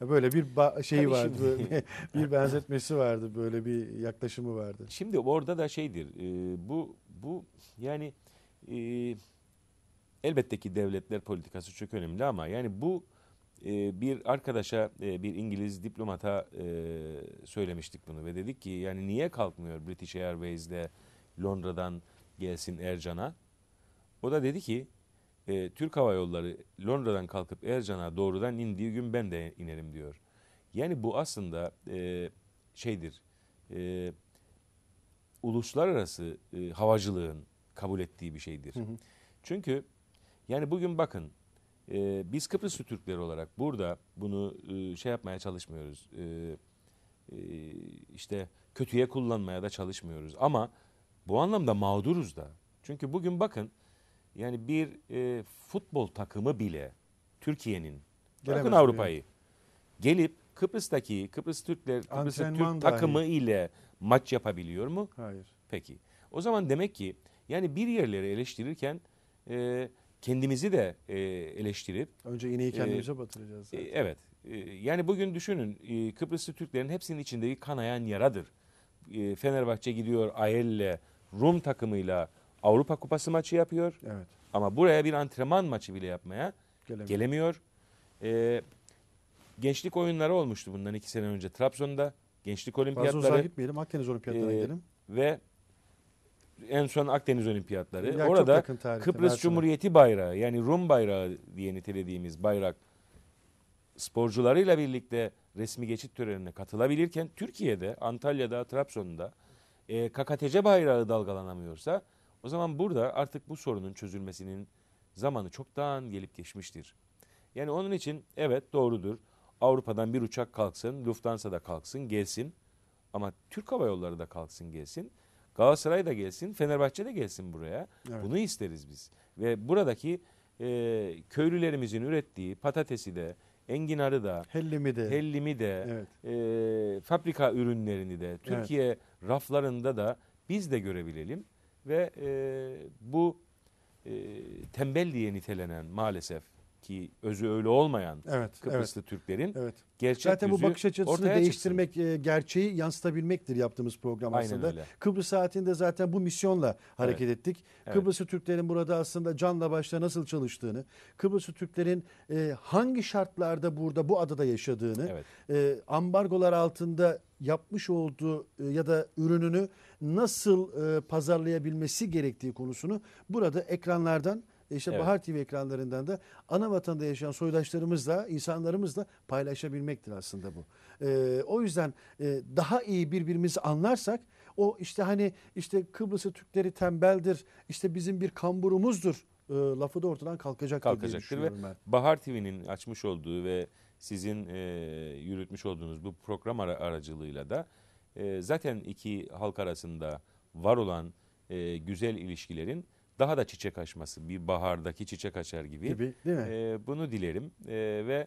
Böyle bir şeyi Tabii vardı, şimdi... bir benzetmesi vardı, böyle bir yaklaşımı vardı. Şimdi orada da şeydir, e, bu bu yani e, elbette ki devletler politikası çok önemli ama yani bu e, bir arkadaşa e, bir İngiliz diplomata e, söylemiştik bunu ve dedik ki yani niye kalkmıyor British Airways'de Londra'dan gelsin Ercan'a? O da dedi ki e, Türk Hava Yolları Londra'dan kalkıp Ercan'a doğrudan indiği gün ben de inerim diyor. Yani bu aslında e, şeydir. E, uluslararası e, havacılığın kabul ettiği bir şeydir. Hı hı. Çünkü yani bugün bakın e, biz Kıbrıs Türkleri olarak burada bunu e, şey yapmaya çalışmıyoruz. E, e, işte kötüye kullanmaya da çalışmıyoruz. Ama bu anlamda mağduruz da. Çünkü bugün bakın yani bir e, futbol takımı bile Türkiye'nin bakın Avrupa'yı gelip Kıbrıs'taki Kıbrıs Türkler Kıbrıs Türk takımı ile maç yapabiliyor mu? Hayır. Peki. O zaman demek ki yani bir yerleri eleştirirken e, kendimizi de e, eleştirip önce iğneyi e, kendimize e, batıracağız. Zaten. E, evet. E, yani bugün düşünün e, Kıbrıslı Türklerin hepsinin içindeki kanayan yaradır. E, Fenerbahçe gidiyor Ayel'le Rum takımıyla Avrupa Kupası maçı yapıyor. Evet. Ama buraya bir antrenman maçı bile yapmaya gelemiyor. gelemiyor. E, gençlik oyunları olmuştu bundan iki sene önce Trabzon'da. Gençlik Olimpiyatları. Fazla gitmeyelim Akdeniz Olimpiyatlarına e, gidelim. Ve en son Akdeniz Olimpiyatları. Ya Orada tarihte, Kıbrıs Mersin'e. Cumhuriyeti bayrağı yani Rum bayrağı diye nitelediğimiz bayrak sporcularıyla birlikte resmi geçit törenine katılabilirken Türkiye'de, Antalya'da, Trabzon'da e, KKTC bayrağı dalgalanamıyorsa o zaman burada artık bu sorunun çözülmesinin zamanı çoktan gelip geçmiştir. Yani onun için evet doğrudur. Avrupa'dan bir uçak kalksın, Lufthansa da kalksın, gelsin. Ama Türk Hava Yolları da kalksın, gelsin. Galatasaray da gelsin, Fenerbahçe de gelsin buraya. Evet. Bunu isteriz biz. Ve buradaki e, köylülerimizin ürettiği patatesi de, enginarı da, hellimi de, hellimi de evet. e, fabrika ürünlerini de, Türkiye evet. raflarında da biz de görebilelim. Ve e, bu e, tembelliğe nitelenen maalesef ki özü öyle olmayan evet, Kıbrıslı evet. Türklerin evet. gerçek Zaten bu bakış açısını değiştirmek, çıksın. E, gerçeği yansıtabilmektir yaptığımız program Aynen aslında. Öyle. Kıbrıs saatinde zaten bu misyonla hareket evet. ettik. Evet. Kıbrıslı Türklerin burada aslında canla başla nasıl çalıştığını, Kıbrıslı Türklerin e, hangi şartlarda burada bu adada yaşadığını, evet. e, ambargolar altında yapmış olduğu e, ya da ürününü nasıl e, pazarlayabilmesi gerektiği konusunu burada ekranlardan e işte evet. Bahar TV ekranlarından da ana vatanda yaşayan soydaşlarımızla, insanlarımızla paylaşabilmektir aslında bu. E, o yüzden e, daha iyi birbirimizi anlarsak o işte hani işte Kıbrıs'ı Türkleri tembeldir, işte bizim bir kamburumuzdur e, lafı da ortadan kalkacak kalkacaktır ve ben. Bahar TV'nin açmış olduğu ve sizin e, yürütmüş olduğunuz bu program ar- aracılığıyla da e, zaten iki halk arasında var olan e, güzel ilişkilerin daha da çiçek açması bir bahardaki çiçek açar gibi. gibi değil mi? E, bunu dilerim e, ve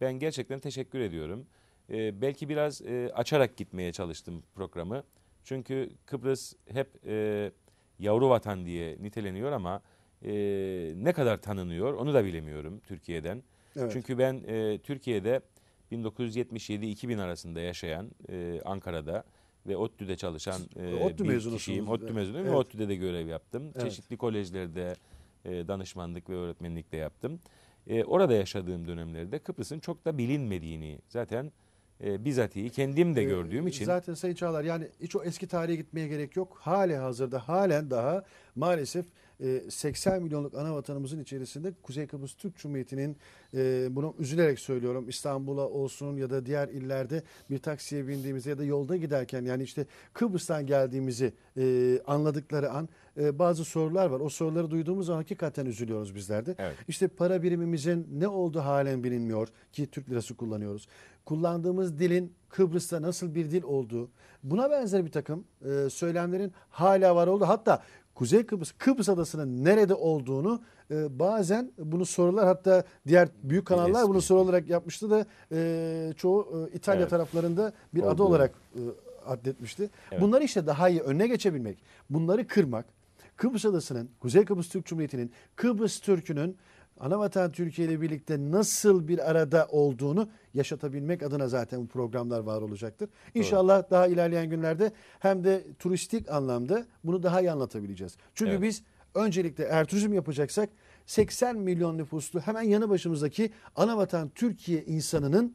ben gerçekten teşekkür ediyorum. E, belki biraz e, açarak gitmeye çalıştım programı. Çünkü Kıbrıs hep e, yavru vatan diye niteleniyor ama e, ne kadar tanınıyor onu da bilemiyorum Türkiye'den. Evet. Çünkü ben e, Türkiye'de 1977-2000 arasında yaşayan e, Ankara'da ve ODTÜ'de çalışan e, ODTÜ bir kişiyim. ODTÜ mezunuyum evet. ve ODTÜ'de de görev yaptım. Evet. Çeşitli kolejlerde e, danışmanlık ve öğretmenlik de yaptım. E, orada yaşadığım dönemlerde Kıbrıs'ın çok da bilinmediğini zaten e, bizatihi kendim de e, gördüğüm e, için. Zaten Sayın Çağlar yani hiç o eski tarihe gitmeye gerek yok. Hali hazırda halen daha maalesef 80 ee, milyonluk ana vatanımızın içerisinde Kuzey Kıbrıs Türk Cumhuriyeti'nin e, bunu üzülerek söylüyorum İstanbul'a olsun ya da diğer illerde bir taksiye bindiğimizde ya da yolda giderken yani işte Kıbrıs'tan geldiğimizi e, anladıkları an e, bazı sorular var. O soruları duyduğumuz zaman hakikaten üzülüyoruz bizler de. Evet. İşte para birimimizin ne olduğu halen bilinmiyor ki Türk lirası kullanıyoruz. Kullandığımız dilin Kıbrıs'ta nasıl bir dil olduğu buna benzer bir takım söylemlerin hala var oldu. Hatta Kuzey Kıbrıs, Kıbrıs Adası'nın nerede olduğunu e, bazen bunu sorular hatta diğer büyük kanallar bunu soru olarak yapmıştı da e, çoğu e, İtalya evet. taraflarında bir adı olarak e, adetmişti. Evet. Bunları işte daha iyi önüne geçebilmek, bunları kırmak, Kıbrıs Adası'nın, Kuzey Kıbrıs Türk Cumhuriyeti'nin, Kıbrıs Türk'ünün anavatan Türkiye ile birlikte nasıl bir arada olduğunu yaşatabilmek adına zaten bu programlar var olacaktır. İnşallah evet. daha ilerleyen günlerde hem de turistik anlamda bunu daha iyi anlatabileceğiz. Çünkü evet. biz öncelikle eğer turizm yapacaksak 80 milyon nüfuslu hemen yanı başımızdaki anavatan Türkiye insanının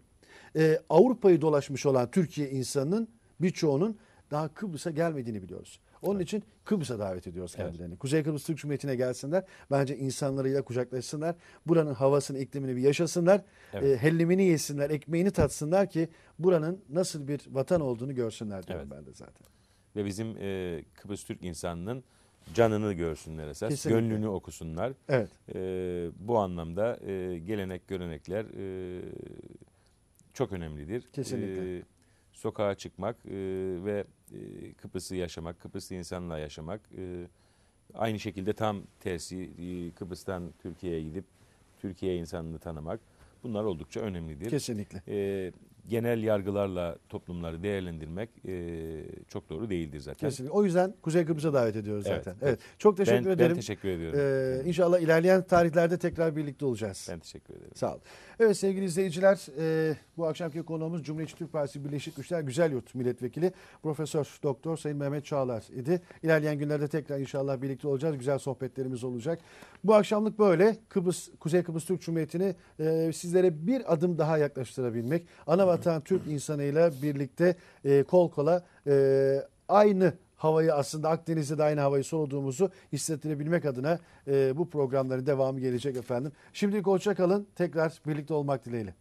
e, Avrupa'yı dolaşmış olan Türkiye insanının birçoğunun daha Kıbrıs'a gelmediğini biliyoruz. Onun evet. için Kıbrıs'a davet ediyoruz kendilerini. Evet. Kuzey Kıbrıs Türk Cumhuriyeti'ne gelsinler. Bence insanlarıyla kucaklaşsınlar. Buranın havasını, iklimini bir yaşasınlar. Evet. E, hellimini yesinler, ekmeğini tatsınlar ki buranın nasıl bir vatan olduğunu görsünler diyorum evet. ben de zaten. Ve bizim e, Kıbrıs Türk insanının canını görsünler esas, Kesinlikle. gönlünü okusunlar. Evet. E, bu anlamda e, gelenek, görenekler e, çok önemlidir. Kesinlikle. E, sokağa çıkmak e, ve e, Kıbrıs'ı yaşamak, Kıbrıslı insanla yaşamak. E, aynı şekilde tam tersi e, Kıbrıs'tan Türkiye'ye gidip Türkiye insanını tanımak. Bunlar oldukça önemlidir. Kesinlikle. E, genel yargılarla toplumları değerlendirmek e, çok doğru değildir zaten. Kesinlikle. O yüzden Kuzey Kıbrıs'a davet ediyoruz evet, zaten. Evet. evet. Çok teşekkür ben, ederim. Ben teşekkür ediyorum. Ee, inşallah ilerleyen tarihlerde tekrar birlikte olacağız. Ben teşekkür ederim. Sağ ol. Evet sevgili izleyiciler e, bu akşamki konuğumuz Cumhuriyetçi Türk Partisi Birleşik Güçler yurt Milletvekili Profesör Doktor Sayın Mehmet Çağlar idi. İlerleyen günlerde tekrar inşallah birlikte olacağız. Güzel sohbetlerimiz olacak. Bu akşamlık böyle Kıbrıs Kuzey Kıbrıs Türk Cumhuriyeti'ni e, sizlere bir adım daha yaklaştırabilmek ana vatan Türk insanıyla birlikte e, kol kola e, aynı havayı aslında Akdeniz'de de aynı havayı soluduğumuzu hissettirebilmek adına e, bu programların devamı gelecek efendim. Şimdilik hoşça kalın. Tekrar birlikte olmak dileğiyle.